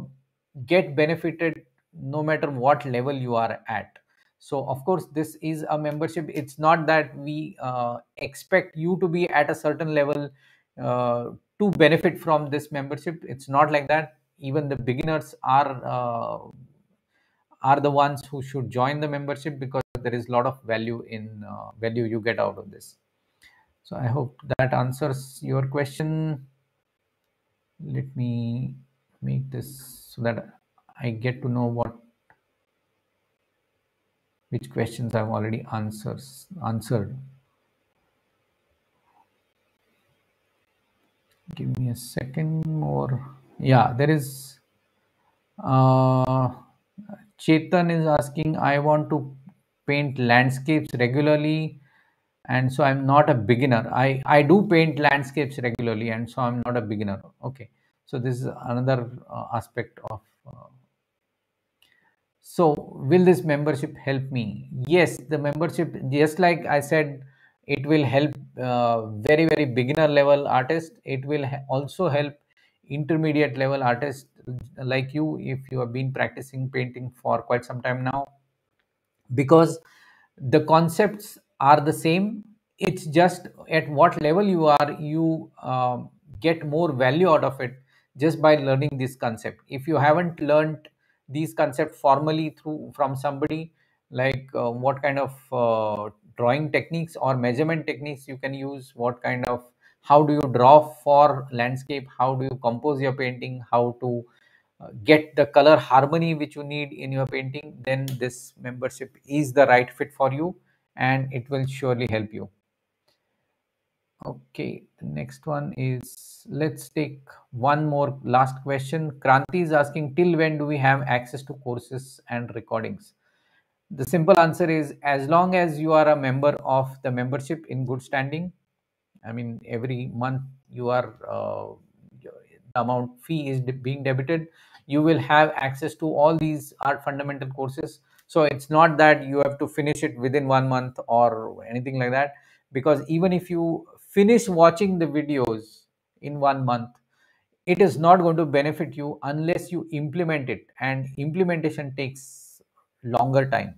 get benefited no matter what level you are at so of course this is a membership it's not that we uh, expect you to be at a certain level uh, to benefit from this membership it's not like that even the beginners are uh, are the ones who should join the membership because there is a lot of value in uh, value you get out of this so i hope that answers your question let me make this so that i get to know what which questions I've already answers, answered. Give me a second more. Yeah, there is. Uh, Chetan is asking, I want to paint landscapes regularly and so i'm not a beginner i i do paint landscapes regularly and so i'm not a beginner okay so this is another uh, aspect of uh, so will this membership help me? Yes, the membership, just like I said, it will help uh, very, very beginner level artists. It will also help intermediate level artists like you if you have been practicing painting for quite some time now because the concepts are the same it's just at what level you are you um, get more value out of it just by learning this concept if you haven't learned these concepts formally through from somebody like uh, what kind of uh, drawing techniques or measurement techniques you can use what kind of how do you draw for landscape how do you compose your painting how to uh, get the color harmony which you need in your painting then this membership is the right fit for you and it will surely help you Okay, the next one is let's take one more last question. Kranti is asking till when do we have access to courses and recordings? The simple answer is as long as you are a member of the membership in good standing. I mean, every month you are uh, the amount fee is being debited. You will have access to all these art fundamental courses. So it's not that you have to finish it within one month or anything like that because even if you finish watching the videos in one month, it is not going to benefit you unless you implement it and implementation takes longer time.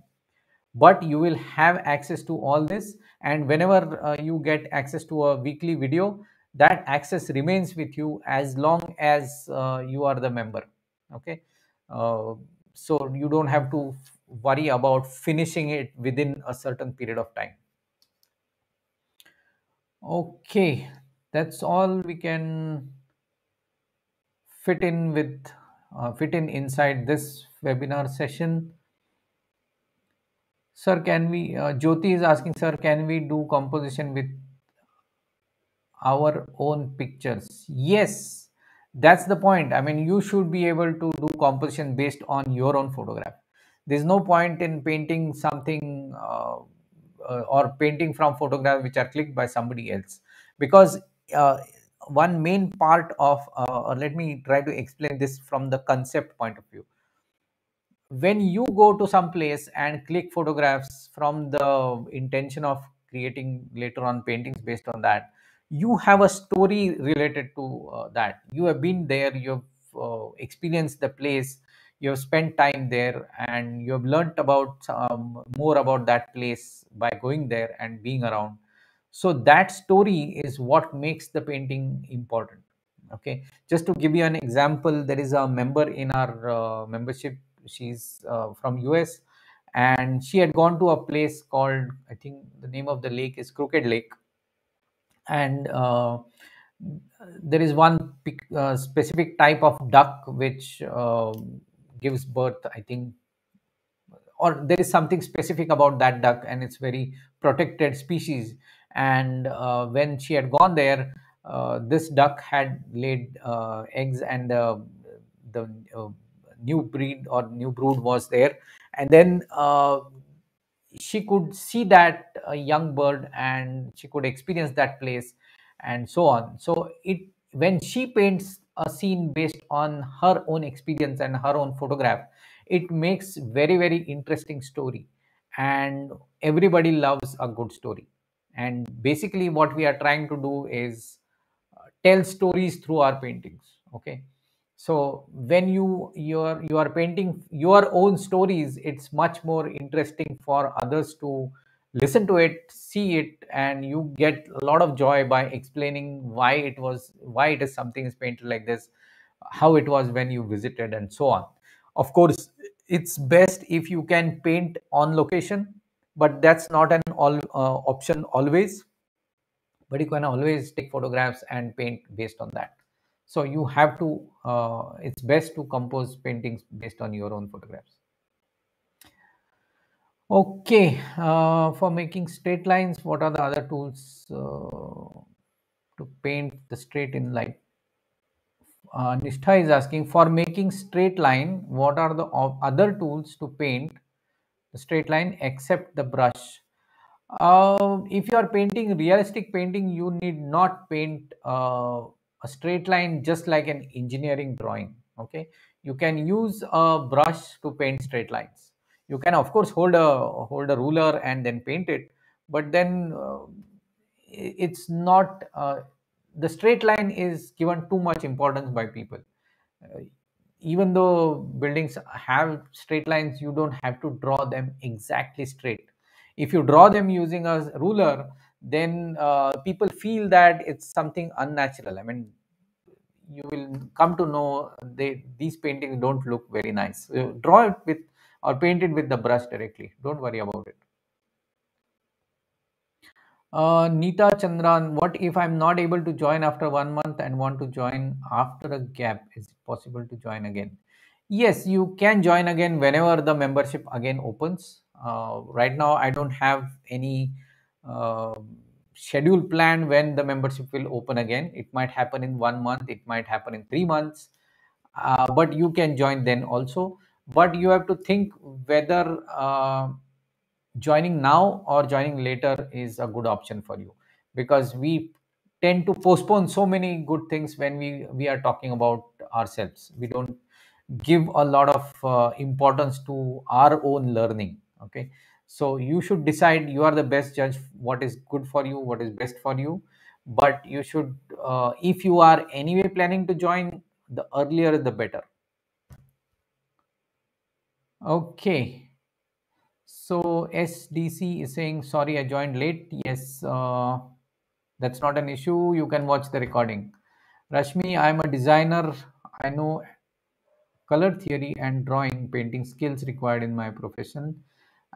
But you will have access to all this and whenever uh, you get access to a weekly video, that access remains with you as long as uh, you are the member. Okay. Uh, so you don't have to worry about finishing it within a certain period of time. Okay, that's all we can fit in with uh, fit in inside this webinar session. Sir, can we? Uh, Jyoti is asking, sir, can we do composition with our own pictures? Yes, that's the point. I mean, you should be able to do composition based on your own photograph. There's no point in painting something. Uh, uh, or painting from photographs which are clicked by somebody else because uh, one main part of uh, or let me try to explain this from the concept point of view when you go to some place and click photographs from the intention of creating later on paintings based on that you have a story related to uh, that you have been there you have uh, experienced the place you've spent time there and you've learned about um, more about that place by going there and being around so that story is what makes the painting important okay just to give you an example there is a member in our uh, membership she's uh, from us and she had gone to a place called i think the name of the lake is crooked lake and uh, there is one uh, specific type of duck which um, gives birth i think or there is something specific about that duck and it's very protected species and uh, when she had gone there uh, this duck had laid uh, eggs and uh, the uh, new breed or new brood was there and then uh, she could see that young bird and she could experience that place and so on so it when she paints a scene based on her own experience and her own photograph it makes very very interesting story and everybody loves a good story and basically what we are trying to do is uh, tell stories through our paintings okay so when you are you are painting your own stories it's much more interesting for others to listen to it see it and you get a lot of joy by explaining why it was why it is something is painted like this how it was when you visited and so on of course it's best if you can paint on location but that's not an all uh, option always but you can always take photographs and paint based on that so you have to uh, it's best to compose paintings based on your own photographs Okay, uh, for making straight lines, what are the other tools uh, to paint the straight in light? Uh, Nishtha is asking, for making straight line, what are the other tools to paint the straight line except the brush? Uh, if you are painting realistic painting, you need not paint uh, a straight line just like an engineering drawing. Okay, you can use a brush to paint straight lines you can of course hold a hold a ruler and then paint it but then uh, it's not uh, the straight line is given too much importance by people uh, even though buildings have straight lines you don't have to draw them exactly straight if you draw them using a ruler then uh, people feel that it's something unnatural i mean you will come to know uh, they, these paintings don't look very nice so draw it with or paint it with the brush directly. Don't worry about it. Uh, Nita Chandran, what if I'm not able to join after one month and want to join after a gap? Is it possible to join again? Yes, you can join again whenever the membership again opens. Uh, right now, I don't have any uh, schedule plan when the membership will open again. It might happen in one month, it might happen in three months, uh, but you can join then also but you have to think whether uh, joining now or joining later is a good option for you because we tend to postpone so many good things when we we are talking about ourselves we don't give a lot of uh, importance to our own learning okay so you should decide you are the best judge what is good for you what is best for you but you should uh, if you are anyway planning to join the earlier the better Okay. So SDC is saying, sorry, I joined late. Yes, uh, that's not an issue. You can watch the recording. Rashmi, I'm a designer. I know color theory and drawing painting skills required in my profession.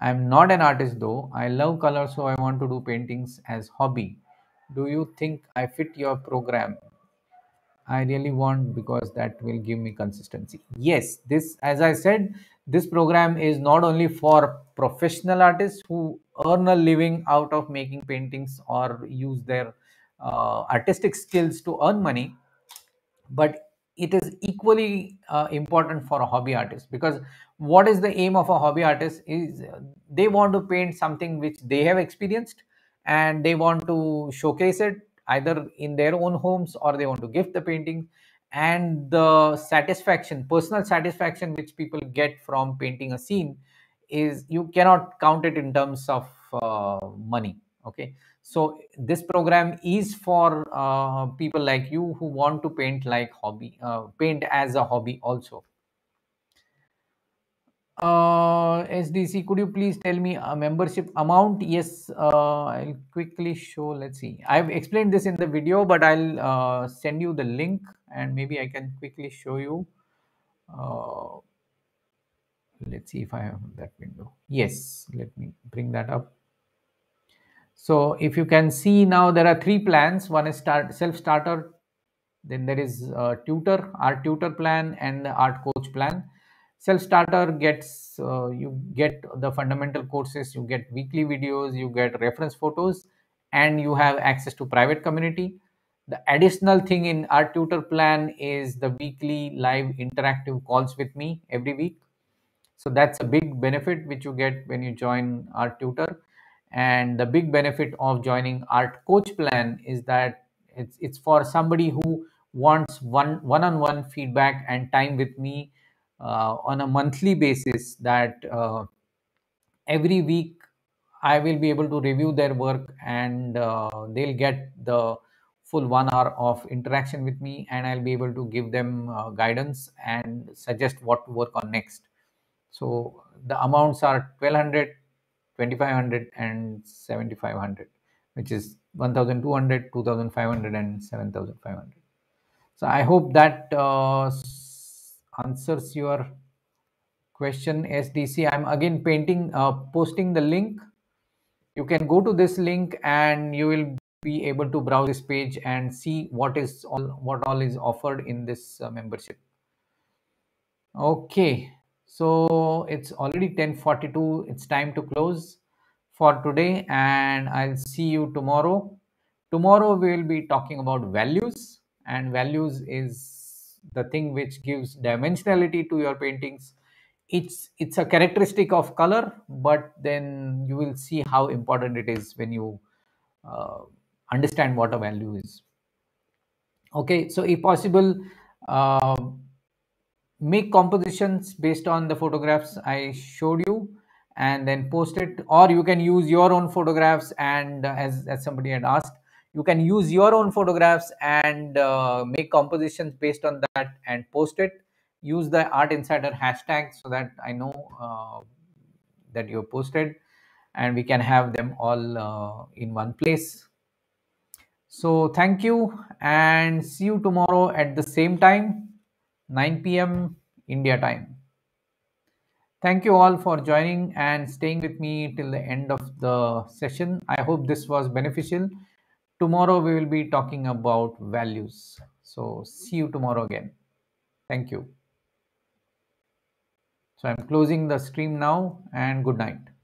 I'm not an artist though. I love color, so I want to do paintings as hobby. Do you think I fit your program? I really want because that will give me consistency. Yes, this, as I said, this program is not only for professional artists who earn a living out of making paintings or use their uh, artistic skills to earn money, but it is equally uh, important for a hobby artist because what is the aim of a hobby artist is uh, they want to paint something which they have experienced and they want to showcase it either in their own homes or they want to gift the painting and the satisfaction personal satisfaction which people get from painting a scene is you cannot count it in terms of uh, money okay so this program is for uh, people like you who want to paint like hobby uh, paint as a hobby also uh, SDC, could you please tell me a uh, membership amount? Yes, uh, I'll quickly show. Let's see. I've explained this in the video, but I'll uh, send you the link and maybe I can quickly show you. Uh, let's see if I have that window. Yes, let me bring that up. So if you can see now, there are three plans. One is start self-starter, then there is uh, tutor, art tutor plan and the art coach plan self starter gets uh, you get the fundamental courses you get weekly videos you get reference photos and you have access to private community the additional thing in our tutor plan is the weekly live interactive calls with me every week so that's a big benefit which you get when you join our tutor and the big benefit of joining art coach plan is that it's it's for somebody who wants one one on one feedback and time with me uh, on a monthly basis that uh, every week I will be able to review their work and uh, they'll get the full one hour of interaction with me and I'll be able to give them uh, guidance and suggest what to work on next. So the amounts are 1200, 2500 and 7500 which is 1200, 2500 and 7500. So I hope that uh, answers your question sdc i'm again painting uh, posting the link you can go to this link and you will be able to browse this page and see what is all what all is offered in this uh, membership okay so it's already 10:42 it's time to close for today and i'll see you tomorrow tomorrow we will be talking about values and values is the thing which gives dimensionality to your paintings it's it's a characteristic of color but then you will see how important it is when you uh, understand what a value is okay so if possible uh, make compositions based on the photographs i showed you and then post it or you can use your own photographs and uh, as, as somebody had asked you can use your own photographs and uh, make compositions based on that and post it use the art insider hashtag so that i know uh, that you posted and we can have them all uh, in one place so thank you and see you tomorrow at the same time 9 p.m india time thank you all for joining and staying with me till the end of the session i hope this was beneficial tomorrow we will be talking about values so see you tomorrow again thank you so i'm closing the stream now and good night